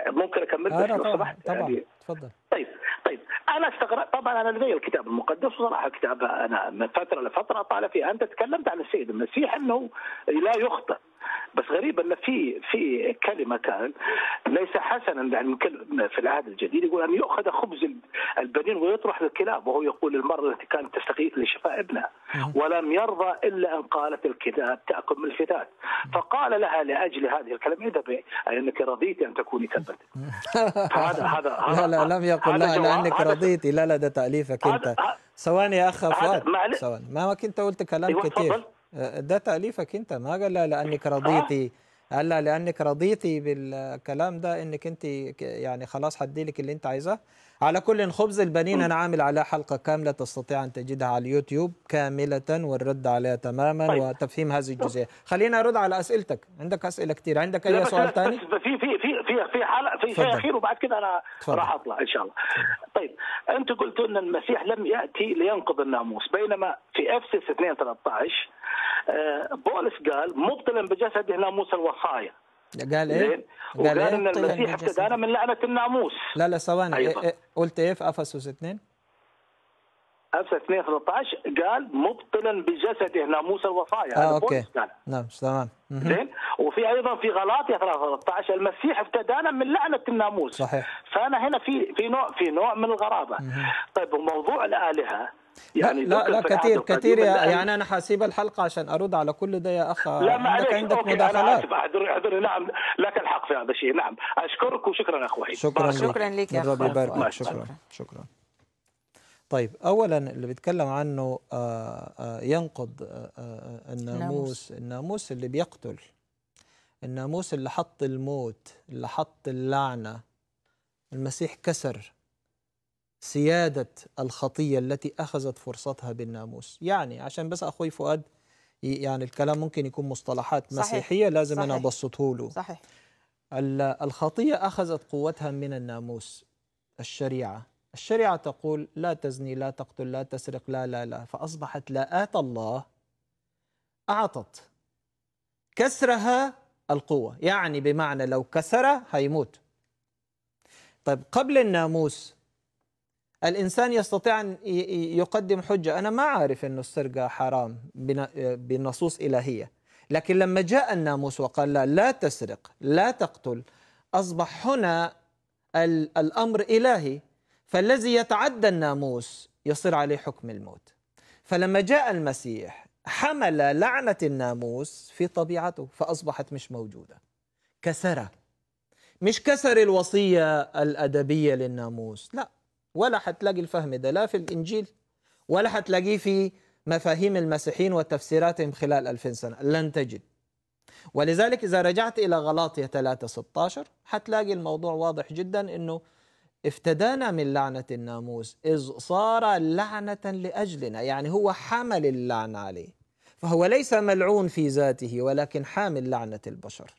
ممكن اكمل بس لو سمحت يعني تفضل طيب طيب انا استغرب طبعا انا لدي الكتاب المقدس وصراحه الكتاب انا من فتره لفتره طالع فيه انت تكلمت عن السيد المسيح انه لا يخطئ بس غريب ان في في كلمه كان ليس حسنا يعني في العهد الجديد يقول ان يؤخذ خبز البنين ويطرح للكلاب وهو يقول المراه التي كانت تستغيث لشفاء ابنها ولم يرضى الا ان قالت الكلاب تاكل من الفتات فقال لها لاجل هذه الكلمه اذهبي انك رضيت ان تكوني كلبتك <laughs> هذا هذا هذا لم يقل لا لأنك رضيتي لا لا ده تأليفك أنت ثواني يا أخ فؤاد ثواني ما كنت قلت كلام أيوه، كثير أه، ده تأليفك أنت ما قال لا لأنك آه. رضيتي قال لا لأنك رضيتي بالكلام ده أنك أنت يعني خلاص هديلك اللي أنت عايزاه على كل خبز البنين أنا عامل على حلقة كاملة تستطيع أن تجدها على اليوتيوب كاملة والرد عليها تماما طيب. وتفهيم هذه الجزئية خلينا أرد على أسئلتك عندك أسئلة كثير عندك أي سؤال ثاني في في في في في حلقة في أخير وبعد كده أنا فضل. راح أطلع إن شاء الله طيب أنت قلت أن المسيح لم يأتي لينقض الناموس بينما في أفسس 2 13 آه، بولس قال مبطلا بجسده ناموس الوصايا قال ايه؟ قال إيه؟ ان طيب، المسيح ابتدانا من لعنه الناموس لا لا ثواني أيوة. إيه إيه قلت ايه في افسس 2 افسس 2 13 قال مبطلا بجسده ناموس الوصايا يعني اه اوكي نعم تمام زين وفي ايضا في غلاطيا 13 المسيح ابتدانا من لعنه الناموس صحيح فانا هنا في في نوع في نوع من الغرابه مم. طيب وموضوع الالهه يعني لا لا كثير كثير يعني انا حاسيب الحلقه عشان ارد على كل ده يا اخ لا ما عندك عندك أوكي. مداخلات نعم لك الحق في هذا الشيء نعم اشكرك وشكرا اخوي شكرا لك. شكرا لك يا ربي يبارك شكرا شكرا طيب اولا اللي بيتكلم عنه آه، آه، ينقض آه، الناموس الناموس اللي بيقتل الناموس اللي حط الموت اللي حط اللعنه المسيح كسر سيادة الخطية التي أخذت فرصتها بالناموس يعني عشان بس أخوي فؤاد يعني الكلام ممكن يكون مصطلحات صحيح. مسيحية لازم صحيح. أنا أبسطه له صحيح الخطية أخذت قوتها من الناموس الشريعة الشريعة تقول لا تزني لا تقتل لا تسرق لا لا لا فأصبحت لا آت الله أعطت كسرها القوة يعني بمعنى لو كسر هيموت طيب قبل الناموس الإنسان يستطيع أن يقدم حجة أنا ما عارف أن السرقة حرام بنصوص إلهية لكن لما جاء الناموس وقال لا لا تسرق لا تقتل أصبح هنا الأمر إلهي فالذي يتعدى الناموس يصير عليه حكم الموت فلما جاء المسيح حمل لعنة الناموس في طبيعته فأصبحت مش موجودة كسرة مش كسر الوصية الأدبية للناموس لا ولا حتلاقي الفهم ده لا في الإنجيل ولا حتلاقيه في مفاهيم المسيحيين وتفسيراتهم خلال 2000 سنة لن تجد ولذلك إذا رجعت إلى غلاطية 3 16 حتلاقي الموضوع واضح جدا أنه افتدانا من لعنة الناموس إذ صار لعنة لأجلنا يعني هو حمل اللعنة عليه فهو ليس ملعون في ذاته ولكن حامل لعنة البشر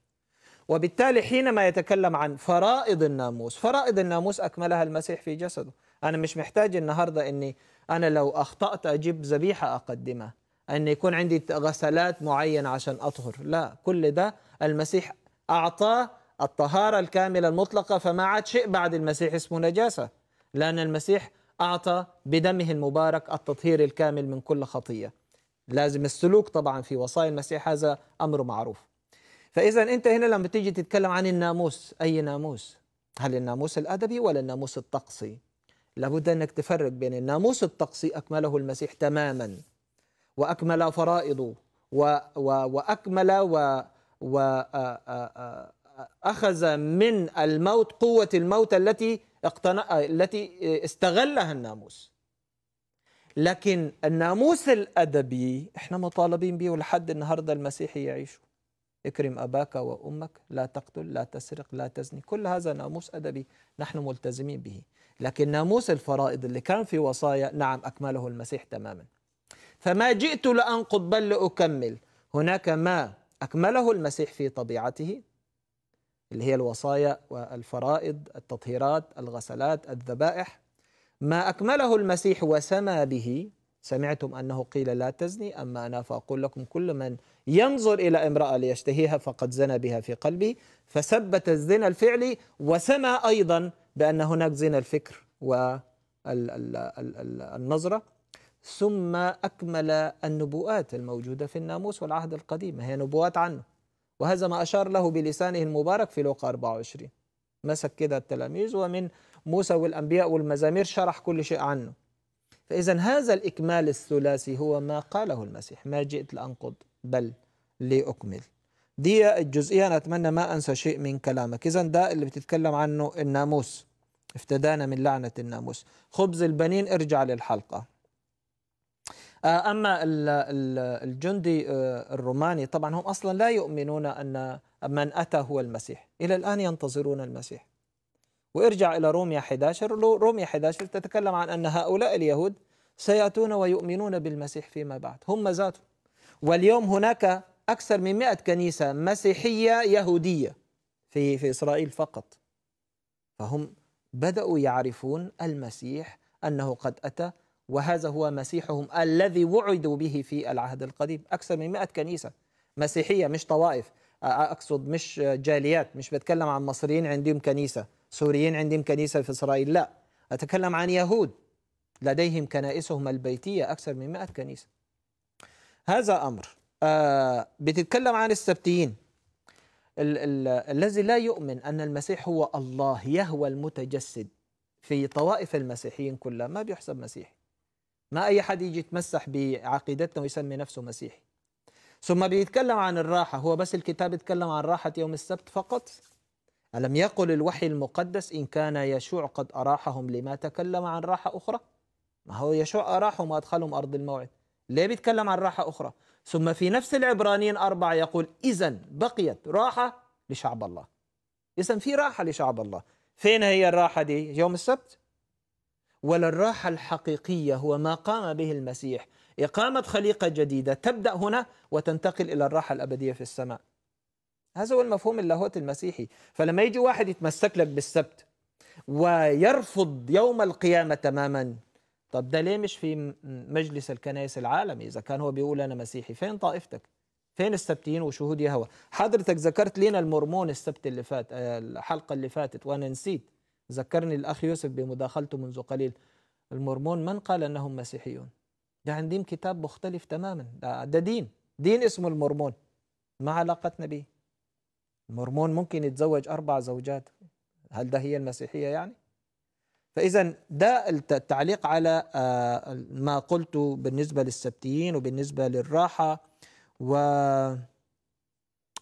وبالتالي حينما يتكلم عن فرائض الناموس فرائض الناموس أكملها المسيح في جسده انا مش محتاج النهارده اني انا لو اخطات اجيب ذبيحه اقدمها ان يكون عندي غسلات معينه عشان اطهر لا كل ده المسيح اعطاه الطهاره الكامله المطلقه فما عاد شيء بعد المسيح اسمه نجاسه لان المسيح اعطى بدمه المبارك التطهير الكامل من كل خطيه لازم السلوك طبعا في وصايا المسيح هذا امر معروف فاذا انت هنا لما تيجي تتكلم عن الناموس اي ناموس هل الناموس الادبي ولا الناموس الطقسي لابد أنك تفرق بين الناموس الطقسي أكمله المسيح تماما وأكمل فرائضه و و وأكمل و آه، آه، آه، اخذ من الموت قوة الموت التي اقتنا التي استغلها الناموس لكن الناموس الأدبي احنا مطالبين به لحد النهاردة المسيحي يعيشه اكرم أباك وأمك لا تقتل لا تسرق لا تزني كل هذا ناموس أدبي نحن ملتزمين به لكن ناموس الفرائض اللي كان في وصايا نعم أكمله المسيح تماما فما جئت لأنقض بل لأكمل هناك ما أكمله المسيح في طبيعته اللي هي الوصايا والفرائض التطهيرات الغسلات الذبائح ما أكمله المسيح وسمى به سمعتم أنه قيل لا تزني أما أنا فأقول لكم كل من ينظر إلى امرأة ليشتهيها فقد زنى بها في قلبه فثبت الزنا الفعلي وسمى أيضا بأن هناك زين الفكر والنظرة ثم أكمل النبوءات الموجودة في الناموس والعهد القديم هي نبوءات عنه وهذا ما أشار له بلسانه المبارك في لوقا 24 مسك كده التلاميذ ومن موسى والأنبياء والمزامير شرح كل شيء عنه فإذا هذا الإكمال الثلاثي هو ما قاله المسيح ما جئت لأنقض بل لأكمل دي الجزئية أنا أتمنى ما أنسى شيء من كلامك إذا ده اللي بتتكلم عنه الناموس افتدانا من لعنة الناموس خبز البنين ارجع للحلقة آه، أما الجندي آه، الروماني طبعا هم أصلا لا يؤمنون أن من أتى هو المسيح إلى الآن ينتظرون المسيح وارجع إلى روميا 11 روميا 11 تتكلم عن أن هؤلاء اليهود سيأتون ويؤمنون بالمسيح فيما بعد هم ذاتهم واليوم هناك أكثر من 100 كنيسة مسيحية يهودية في في إسرائيل فقط فهم بدأوا يعرفون المسيح أنه قد أتى وهذا هو مسيحهم الذي وعدوا به في العهد القديم أكثر من 100 كنيسة مسيحية مش طوائف أقصد مش جاليات مش بتكلم عن مصريين عندهم كنيسة سوريين عندهم كنيسة في إسرائيل لا أتكلم عن يهود لديهم كنائسهم البيتية أكثر من 100 كنيسة هذا أمر آه، بتتكلم عن السبتيين ال ال الذي لا يؤمن أن المسيح هو الله يهوى المتجسد في طوائف المسيحيين كلها ما بيحسب مسيحي ما أي حد يجي يتمسح بعقيدتنا ويسمي نفسه مسيحي ثم بيتكلم عن الراحة هو بس الكتاب يتكلم عن راحة يوم السبت فقط ألم يقل الوحي المقدس إن كان يشوع قد أراحهم لما تكلم عن راحة أخرى ما هو يشوع أراحهم وأدخلهم أرض الموعد ليه بيتكلم عن راحة أخرى ثم في نفس العبرانيين أربعة يقول إذا بقيت راحة لشعب الله إذا في راحة لشعب الله فين هي الراحة دي يوم السبت ولا الراحة الحقيقية هو ما قام به المسيح إقامة خليقة جديدة تبدأ هنا وتنتقل إلى الراحة الأبدية في السماء هذا هو المفهوم اللاهوت المسيحي فلما يجي واحد يتمسك لك بالسبت ويرفض يوم القيامة تماما طب ده ليه مش في مجلس الكنائس العالمي إذا كان هو بيقول أنا مسيحي فين طائفتك فين السبتيين وشهود يهوى حضرتك ذكرت لنا المرمون السبت اللي فات آه، الحلقة اللي فاتت وأنا نسيت ذكرني الأخ يوسف بمداخلته منذ قليل المرمون من قال أنهم مسيحيون ده عندهم كتاب مختلف تماما ده دين دين اسمه المرمون ما علاقتنا به المرمون ممكن يتزوج أربع زوجات هل ده هي المسيحية يعني فإذا ده التعليق على آه، ما قلته بالنسبة للسبتيين وبالنسبة للراحة و آه،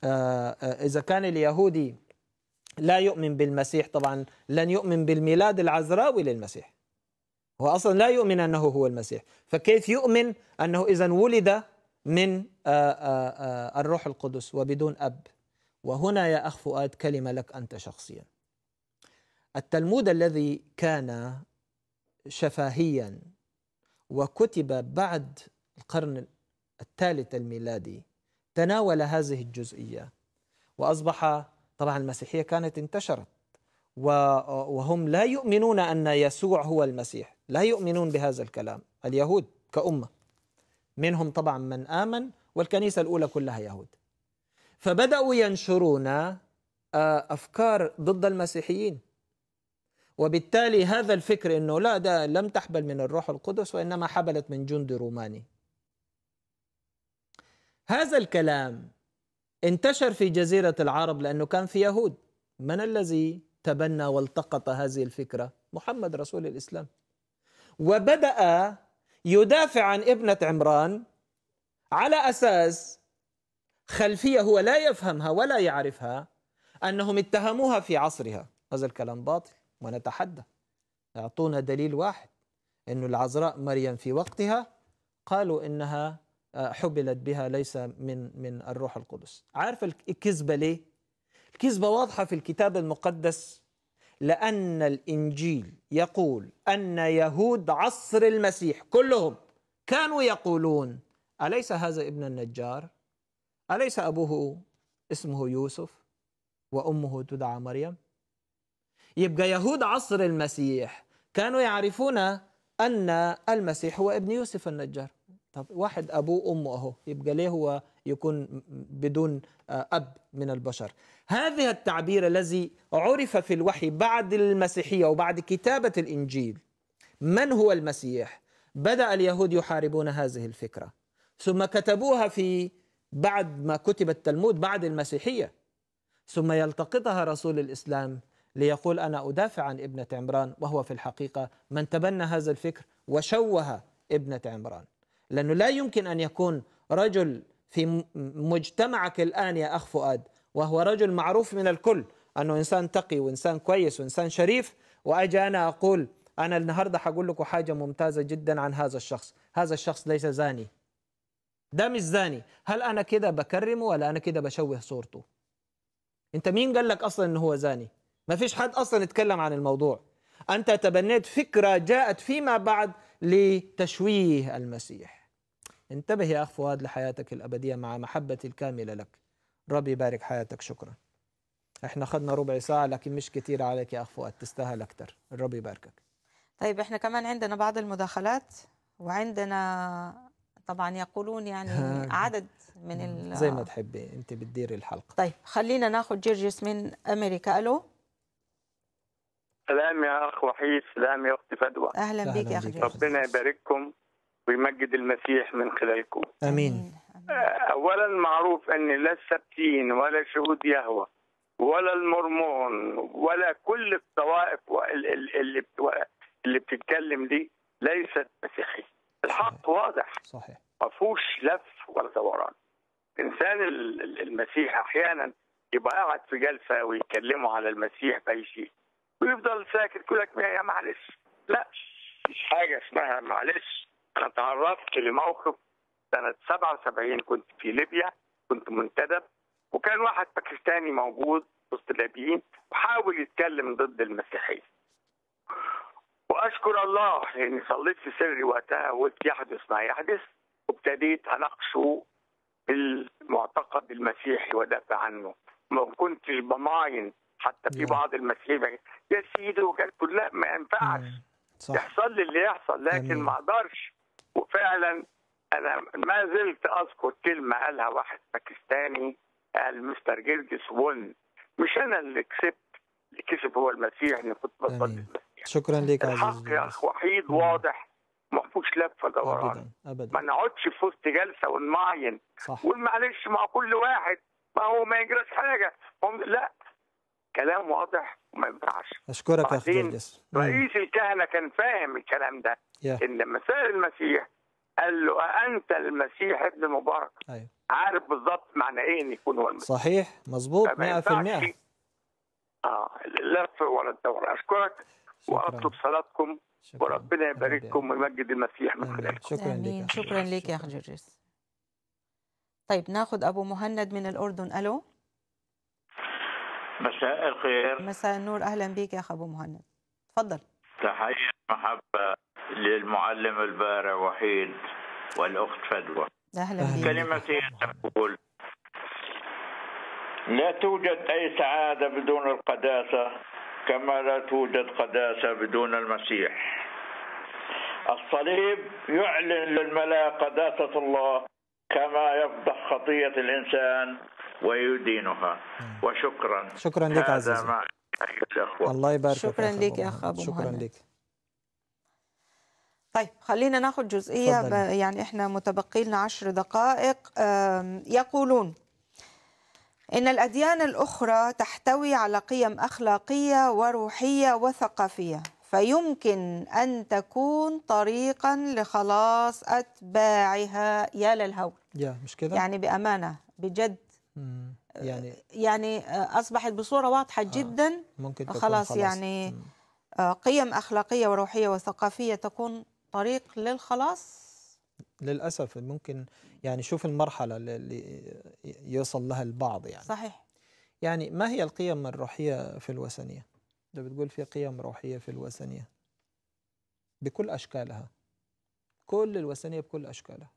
آه، إذا كان اليهودي لا يؤمن بالمسيح طبعا لن يؤمن بالميلاد العذراوي للمسيح هو أصلا لا يؤمن أنه هو المسيح فكيف يؤمن أنه إذا ولد من الروح القدس وبدون أب وهنا يا أخ فؤاد كلمة لك أنت شخصياً التلمود الذي كان شفاهيا وكتب بعد القرن الثالث الميلادي تناول هذه الجزئيه واصبح طبعا المسيحيه كانت انتشرت وهم لا يؤمنون ان يسوع هو المسيح لا يؤمنون بهذا الكلام اليهود كامه منهم طبعا من امن والكنيسه الاولى كلها يهود فبداوا ينشرون آه، افكار ضد المسيحيين وبالتالي هذا الفكر انه لا ده لم تحبل من الروح القدس وانما حبلت من جند روماني. هذا الكلام انتشر في جزيره العرب لانه كان في يهود. من الذي تبنى والتقط هذه الفكره؟ محمد رسول الاسلام. وبدا يدافع عن ابنه عمران على اساس خلفيه هو لا يفهمها ولا يعرفها انهم اتهموها في عصرها، هذا الكلام باطل. ونتحدى أعطونا دليل واحد أن العذراء مريم في وقتها قالوا إنها آه، حبلت بها ليس من من الروح القدس عارف الكذبة ليه؟ الكذبة واضحة في الكتاب المقدس لأن الإنجيل يقول أن يهود عصر المسيح كلهم كانوا يقولون أليس هذا ابن النجار؟ أليس أبوه اسمه يوسف وأمه تدعى مريم؟ يبقى يهود عصر المسيح كانوا يعرفون أن المسيح هو ابن يوسف النجار طب واحد أبوه أمه أهو يبقى ليه هو يكون بدون أب من البشر هذا التعبير الذي عرف في الوحي بعد المسيحية وبعد كتابة الإنجيل من هو المسيح بدأ اليهود يحاربون هذه الفكرة ثم كتبوها في بعد ما كتب التلمود بعد المسيحية ثم يلتقطها رسول الإسلام ليقول أنا أدافع عن ابنة عمران وهو في الحقيقة من تبنى هذا الفكر وشوه ابنة عمران لأنه لا يمكن أن يكون رجل في مجتمعك الآن يا أخ فؤاد وهو رجل معروف من الكل أنه إنسان تقي وإنسان كويس وإنسان شريف وأجي أنا أقول أنا النهاردة حقول لكم حاجة ممتازة جدا عن هذا الشخص هذا الشخص ليس زاني ده مش زاني هل أنا كده بكرمه ولا أنا كده بشوه صورته أنت مين قال لك أصلا أنه هو زاني ما فيش حد أصلا يتكلم عن الموضوع أنت تبنيت فكرة جاءت فيما بعد لتشويه المسيح انتبه يا أخ فؤاد لحياتك الأبدية مع محبتي الكاملة لك ربي يبارك حياتك شكرا احنا اخذنا ربع ساعة لكن مش كثير عليك يا أخ فؤاد تستاهل اكثر الرب يباركك طيب احنا كمان عندنا بعض المداخلات وعندنا طبعا يقولون يعني <laughs> عدد من ال زي ما تحبي انت بتديري الحلقه طيب خلينا ناخذ جرجس من امريكا الو سلام يا اخ وحيد سلام يا اختي فدوى اهلا, بك بيك يا اخي ربنا يبارككم ويمجد المسيح من خلالكم امين اولا معروف ان لا السبتين ولا شهود يهوى ولا المرمون ولا كل الطوائف اللي اللي بتتكلم دي ليست مسيحيه الحق واضح صحيح ما فيهوش لف ولا دوران الانسان المسيح احيانا يبقى قاعد في جلسه ويتكلموا على المسيح باي شيء ويفضل ساكت يقول لك يا معلش لا مش حاجه اسمها معلش انا تعرضت لموقف سنه 77 كنت في ليبيا كنت منتدب وكان واحد باكستاني موجود وسط الليبيين وحاول يتكلم ضد المسيحيه واشكر الله لاني صليت في سري وقتها وقلت يحدث ما يحدث وابتديت اناقشه المعتقد المسيحي وادافع عنه ما كنتش بماين حتى في بعض المسيحيين يا سيدي وجالكم لا ما ينفعش يحصل لي اللي يحصل لكن ما اقدرش وفعلا انا ما زلت اذكر كلمه قالها واحد باكستاني قال مستر جرجس ون مش انا اللي كسبت اللي كسب هو المسيح انا كنت بصلي شكرا ليك عزيزي الحق يا اخ وحيد واضح ما فيهوش لفه دوران ابدا ابدا ما نقعدش في وسط جلسه ونمعين صح معلش مع كل واحد ما هو ما يجراش حاجه لا كلام واضح وما ينفعش اشكرك يا اخي نعم. رئيس الكهنه كان فاهم الكلام ده yeah. ان لما سال المسيح قال له انت المسيح ابن مبارك أيوه. عارف بالظبط معنى ايه ان يكون هو المسيح صحيح مظبوط 100% اه اللف ولا الدور اشكرك واطلب صلاتكم وربنا يبارككم ويمجد المسيح من خلالكم شكرا لك شكرا لك يا اخ جرجس طيب ناخذ ابو مهند من الاردن الو مساء الخير مساء النور اهلا بك يا اخ ابو مهند تفضل تحيه محبه للمعلم البارع وحيد والاخت فدوى اهلا بك كلمتي تقول لا توجد اي سعاده بدون القداسه كما لا توجد قداسه بدون المسيح الصليب يعلن للملا قداسه الله كما يفضح خطيه الانسان ويدينها وشكرا شكرا لك عزيزي الله يبارك فيك شكرا لك يا اخ ابو شكرا لك طيب خلينا ناخذ جزئية يعني احنا متبقي لنا 10 دقائق يقولون إن الأديان الأخرى تحتوي على قيم أخلاقية وروحية وثقافية فيمكن أن تكون طريقا لخلاص أتباعها يا للهول يا مش كده؟ يعني بأمانة بجد يعني يعني آه، اصبحت بصوره واضحه آه جدا ممكن تكون خلاص, يعني مم. آه، قيم اخلاقيه وروحيه وثقافيه تكون طريق للخلاص للاسف ممكن يعني شوف المرحله اللي يوصل لها البعض يعني صحيح يعني ما هي القيم الروحيه في الوثنيه؟ ده بتقول في قيم روحيه في الوثنيه بكل اشكالها كل الوثنيه بكل اشكالها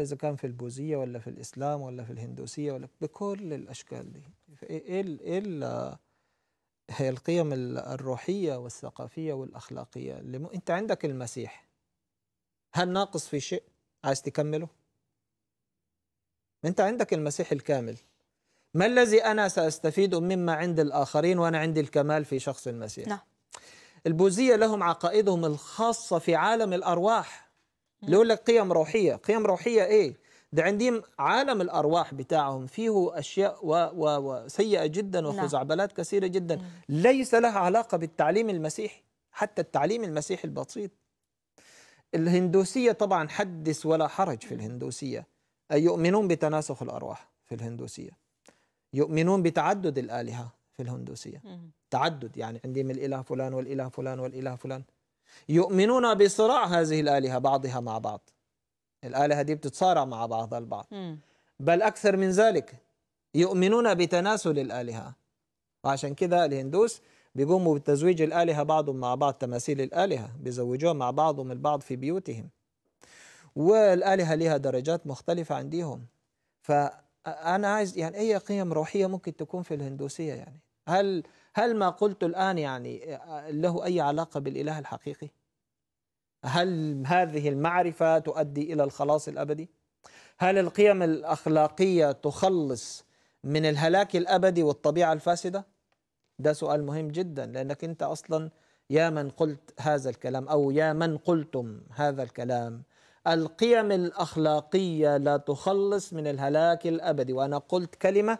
إذا كان في البوذية ولا في الإسلام ولا في الهندوسية ولا بكل الأشكال دي إيه إيه, إيه هي القيم الروحية والثقافية والأخلاقية اللي م... أنت عندك المسيح هل ناقص في شيء عايز تكمله؟ أنت عندك المسيح الكامل ما الذي أنا سأستفيد مما عند الآخرين وأنا عندي الكمال في شخص المسيح؟ نعم البوذية لهم عقائدهم الخاصة في عالم الأرواح اللي يقول لك قيم روحيه قيم روحيه ايه ده عندهم عالم الارواح بتاعهم فيه اشياء و و وسيئه جدا وخزعبلات نعم. كثيره جدا ليس لها علاقه بالتعليم المسيحي حتى التعليم المسيحي البسيط الهندوسيه طبعا حدث ولا حرج في الهندوسيه يؤمنون بتناسخ الارواح في الهندوسيه يؤمنون بتعدد الالهه في الهندوسيه تعدد يعني عندهم الاله فلان والاله فلان والاله فلان يؤمنون بصراع هذه الآلهة بعضها مع بعض الآلهة دي بتتصارع مع بعضها البعض م. بل أكثر من ذلك يؤمنون بتناسل الآلهة وعشان كده الهندوس بيقوموا بتزويج الآلهة بعضهم مع بعض تماثيل الآلهة بيزوجوها مع بعضهم البعض في بيوتهم والآلهة لها درجات مختلفة عندهم فأنا عايز يعني أي قيم روحية ممكن تكون في الهندوسية يعني هل هل ما قلت الآن يعني آه، له أي علاقة بالإله الحقيقي؟ هل هذه المعرفة تؤدي إلى الخلاص الأبدي؟ هل القيم الأخلاقية تخلص من الهلاك الأبدي والطبيعة الفاسدة؟ ده سؤال مهم جدا لأنك أنت أصلا يا من قلت هذا الكلام أو يا من قلتم هذا الكلام القيم الأخلاقية لا تخلص من الهلاك الأبدي وأنا قلت كلمة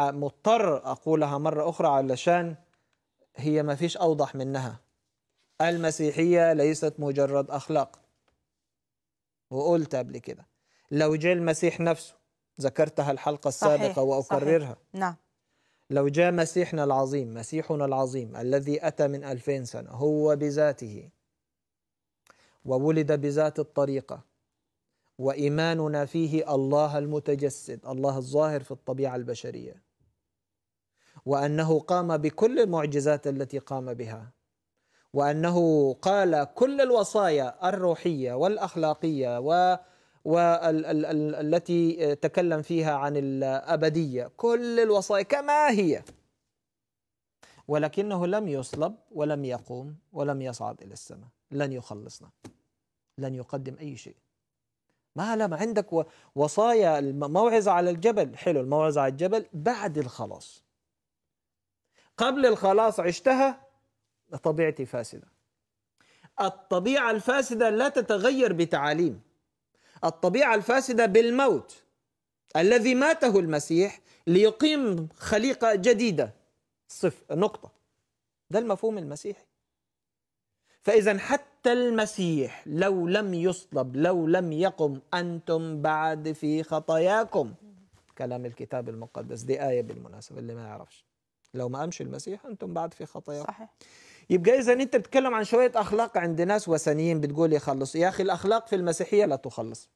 مضطر أقولها مرة أخرى علشان هي ما فيش أوضح منها المسيحية ليست مجرد أخلاق وقلت قبل كده لو جاء المسيح نفسه ذكرتها الحلقة السابقة صحيح وأكررها صحيح. نعم لو جاء مسيحنا العظيم مسيحنا العظيم الذي أتى من ألفين سنة هو بذاته وولد بذات الطريقة وايماننا فيه الله المتجسد الله الظاهر في الطبيعه البشريه وانه قام بكل المعجزات التي قام بها وانه قال كل الوصايا الروحيه والاخلاقيه و والتي تكلم فيها عن الابديه كل الوصايا كما هي ولكنه لم يصلب ولم يقوم ولم يصعد الى السماء لن يخلصنا لن يقدم اي شيء ما لم عندك وصايا الموعظة على الجبل حلو الموعظة على الجبل بعد الخلاص قبل الخلاص عشتها طبيعتي فاسدة الطبيعة الفاسدة لا تتغير بتعاليم الطبيعة الفاسدة بالموت الذي ماته المسيح ليقيم خليقة جديدة صفر نقطة ده المفهوم المسيحي فإذا حتى حتى المسيح لو لم يصلب لو لم يقم أنتم بعد في خطاياكم كلام الكتاب المقدس دي آية بالمناسبة اللي ما يعرفش لو ما قامش المسيح أنتم بعد في خطاياكم صحيح يبقى إذا أنت بتتكلم عن شوية أخلاق عند ناس وثنيين بتقول يخلص يا أخي الأخلاق في المسيحية لا تخلص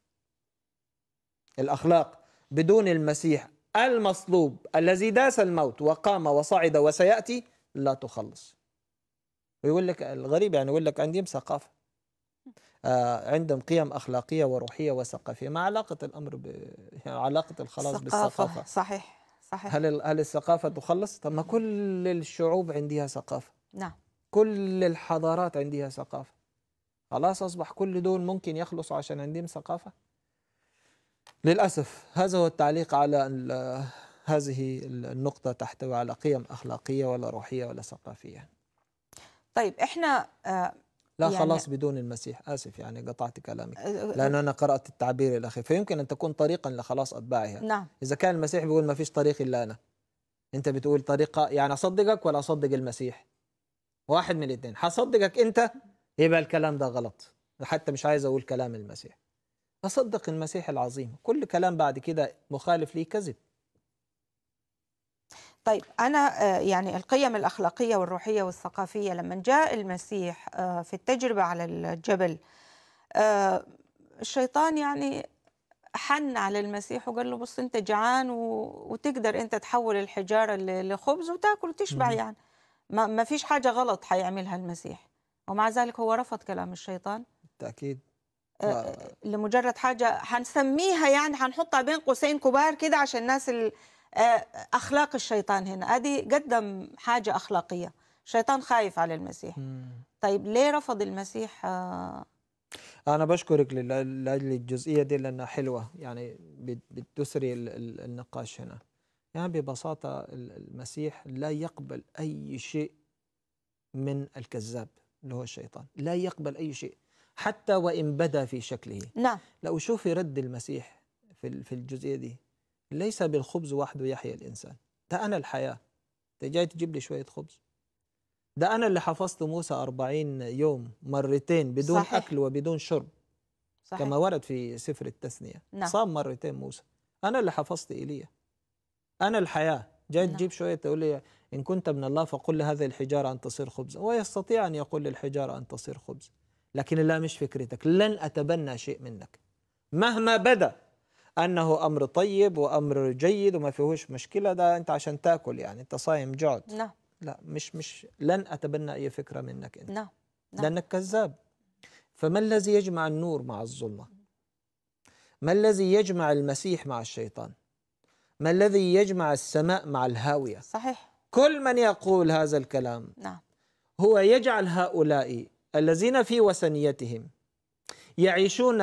الأخلاق بدون المسيح المصلوب الذي داس الموت وقام وصعد وسيأتي لا تخلص ويقول لك الغريب يعني يقول لك عندهم ثقافة آه عندهم قيم أخلاقية وروحية وثقافية ما علاقة الأمر ب... يعني علاقة الخلاص بالثقافة صحيح صحيح هل هل الثقافة تخلص؟ طب ما كل الشعوب عندها ثقافة نعم كل الحضارات عندها ثقافة خلاص أصبح كل دول ممكن يخلصوا عشان عندهم ثقافة للأسف هذا هو التعليق على هذه النقطة تحتوي على قيم أخلاقية ولا روحية ولا ثقافية طيب احنا آه لا يعني خلاص بدون المسيح آسف يعني قطعت كلامك آه، آه، آه. لأنه أنا قرأت التعبير الأخير فيمكن أن تكون طريقا لخلاص أتباعها نعم إذا كان المسيح بيقول ما فيش طريق إلا أنا أنت بتقول طريقة يعني أصدقك ولا أصدق المسيح واحد من الاثنين هصدقك أنت يبقى الكلام ده غلط حتى مش عايز أقول كلام المسيح أصدق المسيح العظيم كل كلام بعد كده مخالف ليه كذب طيب أنا آه، يعني القيم الأخلاقية والروحية والثقافية لما جاء المسيح آه، في التجربة على الجبل آه، الشيطان يعني حن على المسيح وقال له بص أنت جعان وتقدر أنت تحول الحجارة لخبز وتاكل وتشبع يعني ما, فيش حاجة غلط حيعملها المسيح ومع ذلك هو رفض كلام الشيطان بالتأكيد لمجرد حاجة هنسميها يعني هنحطها بين قوسين كبار كده عشان الناس آه، اخلاق الشيطان هنا ادي قدم حاجه اخلاقيه الشيطان خايف على المسيح طيب ليه رفض المسيح آه، انا بشكرك لاجل الجزئيه دي لانها حلوه يعني بتسري النقاش هنا يعني ببساطه المسيح لا يقبل اي شيء من الكذاب اللي هو الشيطان لا يقبل اي شيء حتى وان بدا في شكله نعم لو شوفي رد المسيح في في الجزئيه دي ليس بالخبز وحده يحيا الإنسان ده أنا الحياة أنت جاي تجيب لي شوية خبز ده أنا اللي حفظت موسى أربعين يوم مرتين بدون صحيح. أكل وبدون شرب صحيح. كما ورد في سفر التثنية نعم. صام مرتين موسى أنا اللي حفظت إيليا أنا الحياة جاي نعم. تجيب شوية تقول لي إن كنت من الله فقل لهذه الحجارة أن تصير خبز ويستطيع أن يقول للحجارة أن تصير خبز لكن لا مش فكرتك لن أتبنى شيء منك مهما بدا انه امر طيب وامر جيد وما فيهوش مشكله ده انت عشان تاكل يعني انت صايم جعد نعم لا مش مش لن اتبنى اي فكره منك انت نعم،, نعم لانك كذاب فما الذي يجمع النور مع الظلمه ما الذي يجمع المسيح مع الشيطان ما الذي يجمع السماء مع الهاويه صحيح كل من يقول هذا الكلام نعم هو يجعل هؤلاء الذين في وثنيتهم يعيشون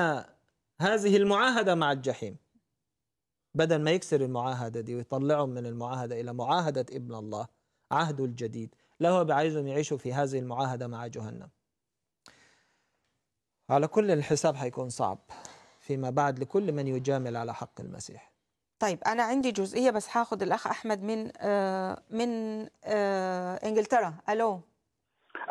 هذه المعاهده مع الجحيم بدل ما يكسر المعاهده دي ويطلعهم من المعاهده الى معاهده ابن الله عهده الجديد لا هو يعيشوا في هذه المعاهده مع جهنم على كل الحساب هيكون صعب فيما بعد لكل من يجامل على حق المسيح طيب انا عندي جزئيه بس هاخد الاخ احمد من آه من آه انجلترا الو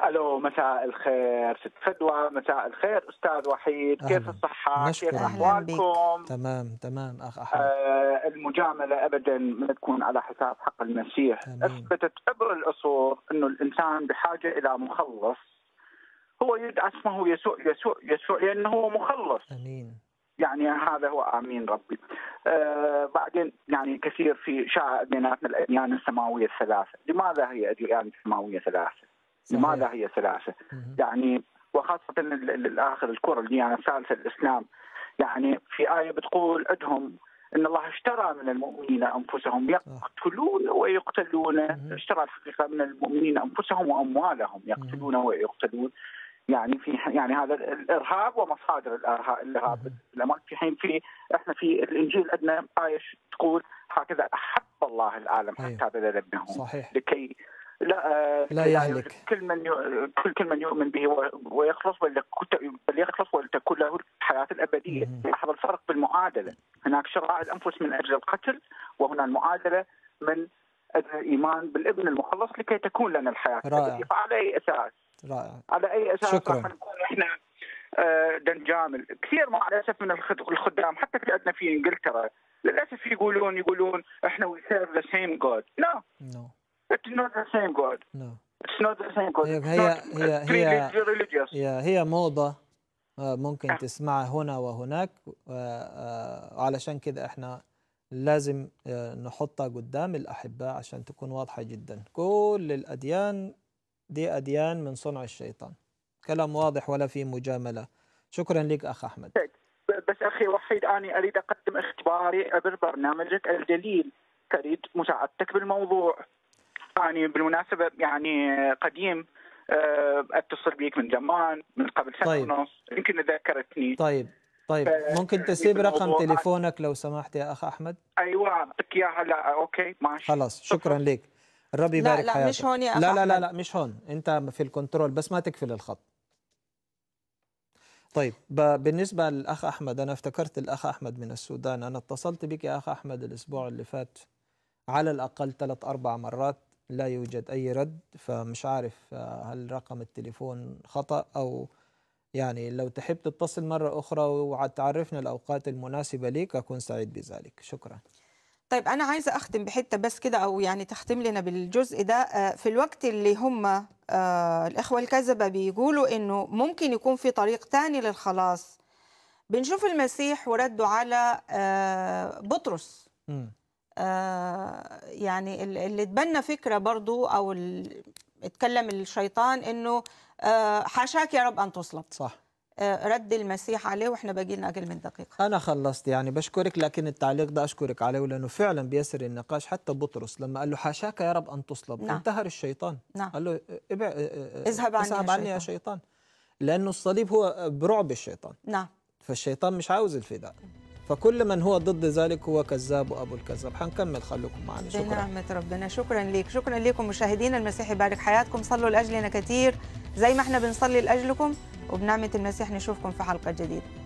الو مساء الخير ست فدوى مساء الخير استاذ وحيد أهلا. كيف الصحه كيف احوالكم تمام تمام اخ احمد آه المجامله ابدا ما تكون على حساب حق المسيح تمام. اثبتت عبر العصور انه الانسان بحاجه الى مخلص هو يدعى اسمه يسوع يسوع يسوع لانه هو مخلص امين يعني هذا هو امين ربي. آه بعدين يعني كثير في شائع بيناتنا الاديان السماويه الثلاثه، لماذا هي الاديان السماويه الثلاثه؟ لماذا هي سلاسه؟ يعني وخاصه الاخر الكره اللي يعني الاسلام يعني في ايه بتقول عندهم ان الله اشترى من المؤمنين انفسهم يقتلون ويقتلون اشترى الحقيقه من المؤمنين انفسهم واموالهم يقتلون ويقتلون يعني في يعني هذا الارهاب ومصادر الارهاب في حين في احنا في الانجيل عندنا ايه تقول هكذا احب الله العالم حتى بذل ابنه صحيح لكي لا آه، لا يعني يهلك كل من كل كل من يؤمن به ويخلص وليخلص ولتكون له الحياه الابديه لاحظ الفرق بالمعادله هناك شراء الانفس من اجل القتل وهنا المعادله من اجل الايمان بالابن المخلص لكي تكون لنا الحياه رائع. فعلى اي اساس؟ رائع على اي اساس شكرا راح نكون احنا آه، دنجامل كثير مع الاسف من الخدام حتى في عندنا في انجلترا للاسف يقولون يقولون احنا وي سيرف ذا سيم جود نو نو It's not the same God. No. It's not the same God. هي هي هي هي, هي موضة آه، ممكن تسمعها هنا وهناك آه، آه، علشان كده احنا لازم نحطها قدام الأحباء عشان تكون واضحة جدا كل الأديان دي أديان من صنع الشيطان كلام واضح ولا في مجاملة شكرا لك أخ أحمد طيب، بس أخي وحيد أنا أريد أقدم اختباري عبر برنامجك الجليل أريد مساعدتك بالموضوع يعني بالمناسبة يعني قديم آه، اتصل بيك من زمان من قبل سنة طيب. ونص يمكن ذكرتني طيب طيب آه، ممكن تسيب رقم تليفونك لو سمحت يا اخ احمد ايوه اعطيك اياها لا اوكي ماشي خلاص شكرا لك ربي يبارك حياتك لا لا مش هون يا أخ لا لا لا لا مش هون انت في الكنترول بس ما تقفل الخط طيب بالنسبة للأخ أحمد أنا افتكرت الأخ أحمد من السودان أنا اتصلت بك يا أخ أحمد الأسبوع اللي فات على الأقل ثلاث أربع مرات لا يوجد أي رد فمش عارف آه، هل رقم التليفون خطأ أو يعني لو تحب تتصل مرة أخرى وتعرفنا الأوقات المناسبة ليك أكون سعيد بذلك شكرا طيب أنا عايزة أختم بحتة بس كده أو يعني تختم لنا بالجزء ده آه، في الوقت اللي هم آه، الإخوة الكذبة بيقولوا إنه ممكن يكون في طريق تاني للخلاص بنشوف المسيح ورده على بطرس آه، يعني اللي اتبنى فكره برضو او اتكلم الشيطان انه آه، حاشاك يا رب ان تصلب صح آه، رد المسيح عليه واحنا باقي لنا اقل من دقيقه انا خلصت يعني بشكرك لكن التعليق ده اشكرك عليه لانه فعلا بيسر النقاش حتى بطرس لما قال له حاشاك يا رب ان تصلب نعم. انتهر الشيطان نعم. قال له ابع اذهب عني, اذهب عني يا شيطان لانه الصليب هو برعب الشيطان نعم فالشيطان مش عاوز الفداء فكل من هو ضد ذلك هو كذاب وابو الكذاب حنكمل خليكم معنا شكرا نعمة ربنا شكرا ليك شكرا ليكم مشاهدينا المسيح يبارك حياتكم صلوا لاجلنا كثير زي ما احنا بنصلي لاجلكم وبنعمه المسيح نشوفكم في حلقه جديده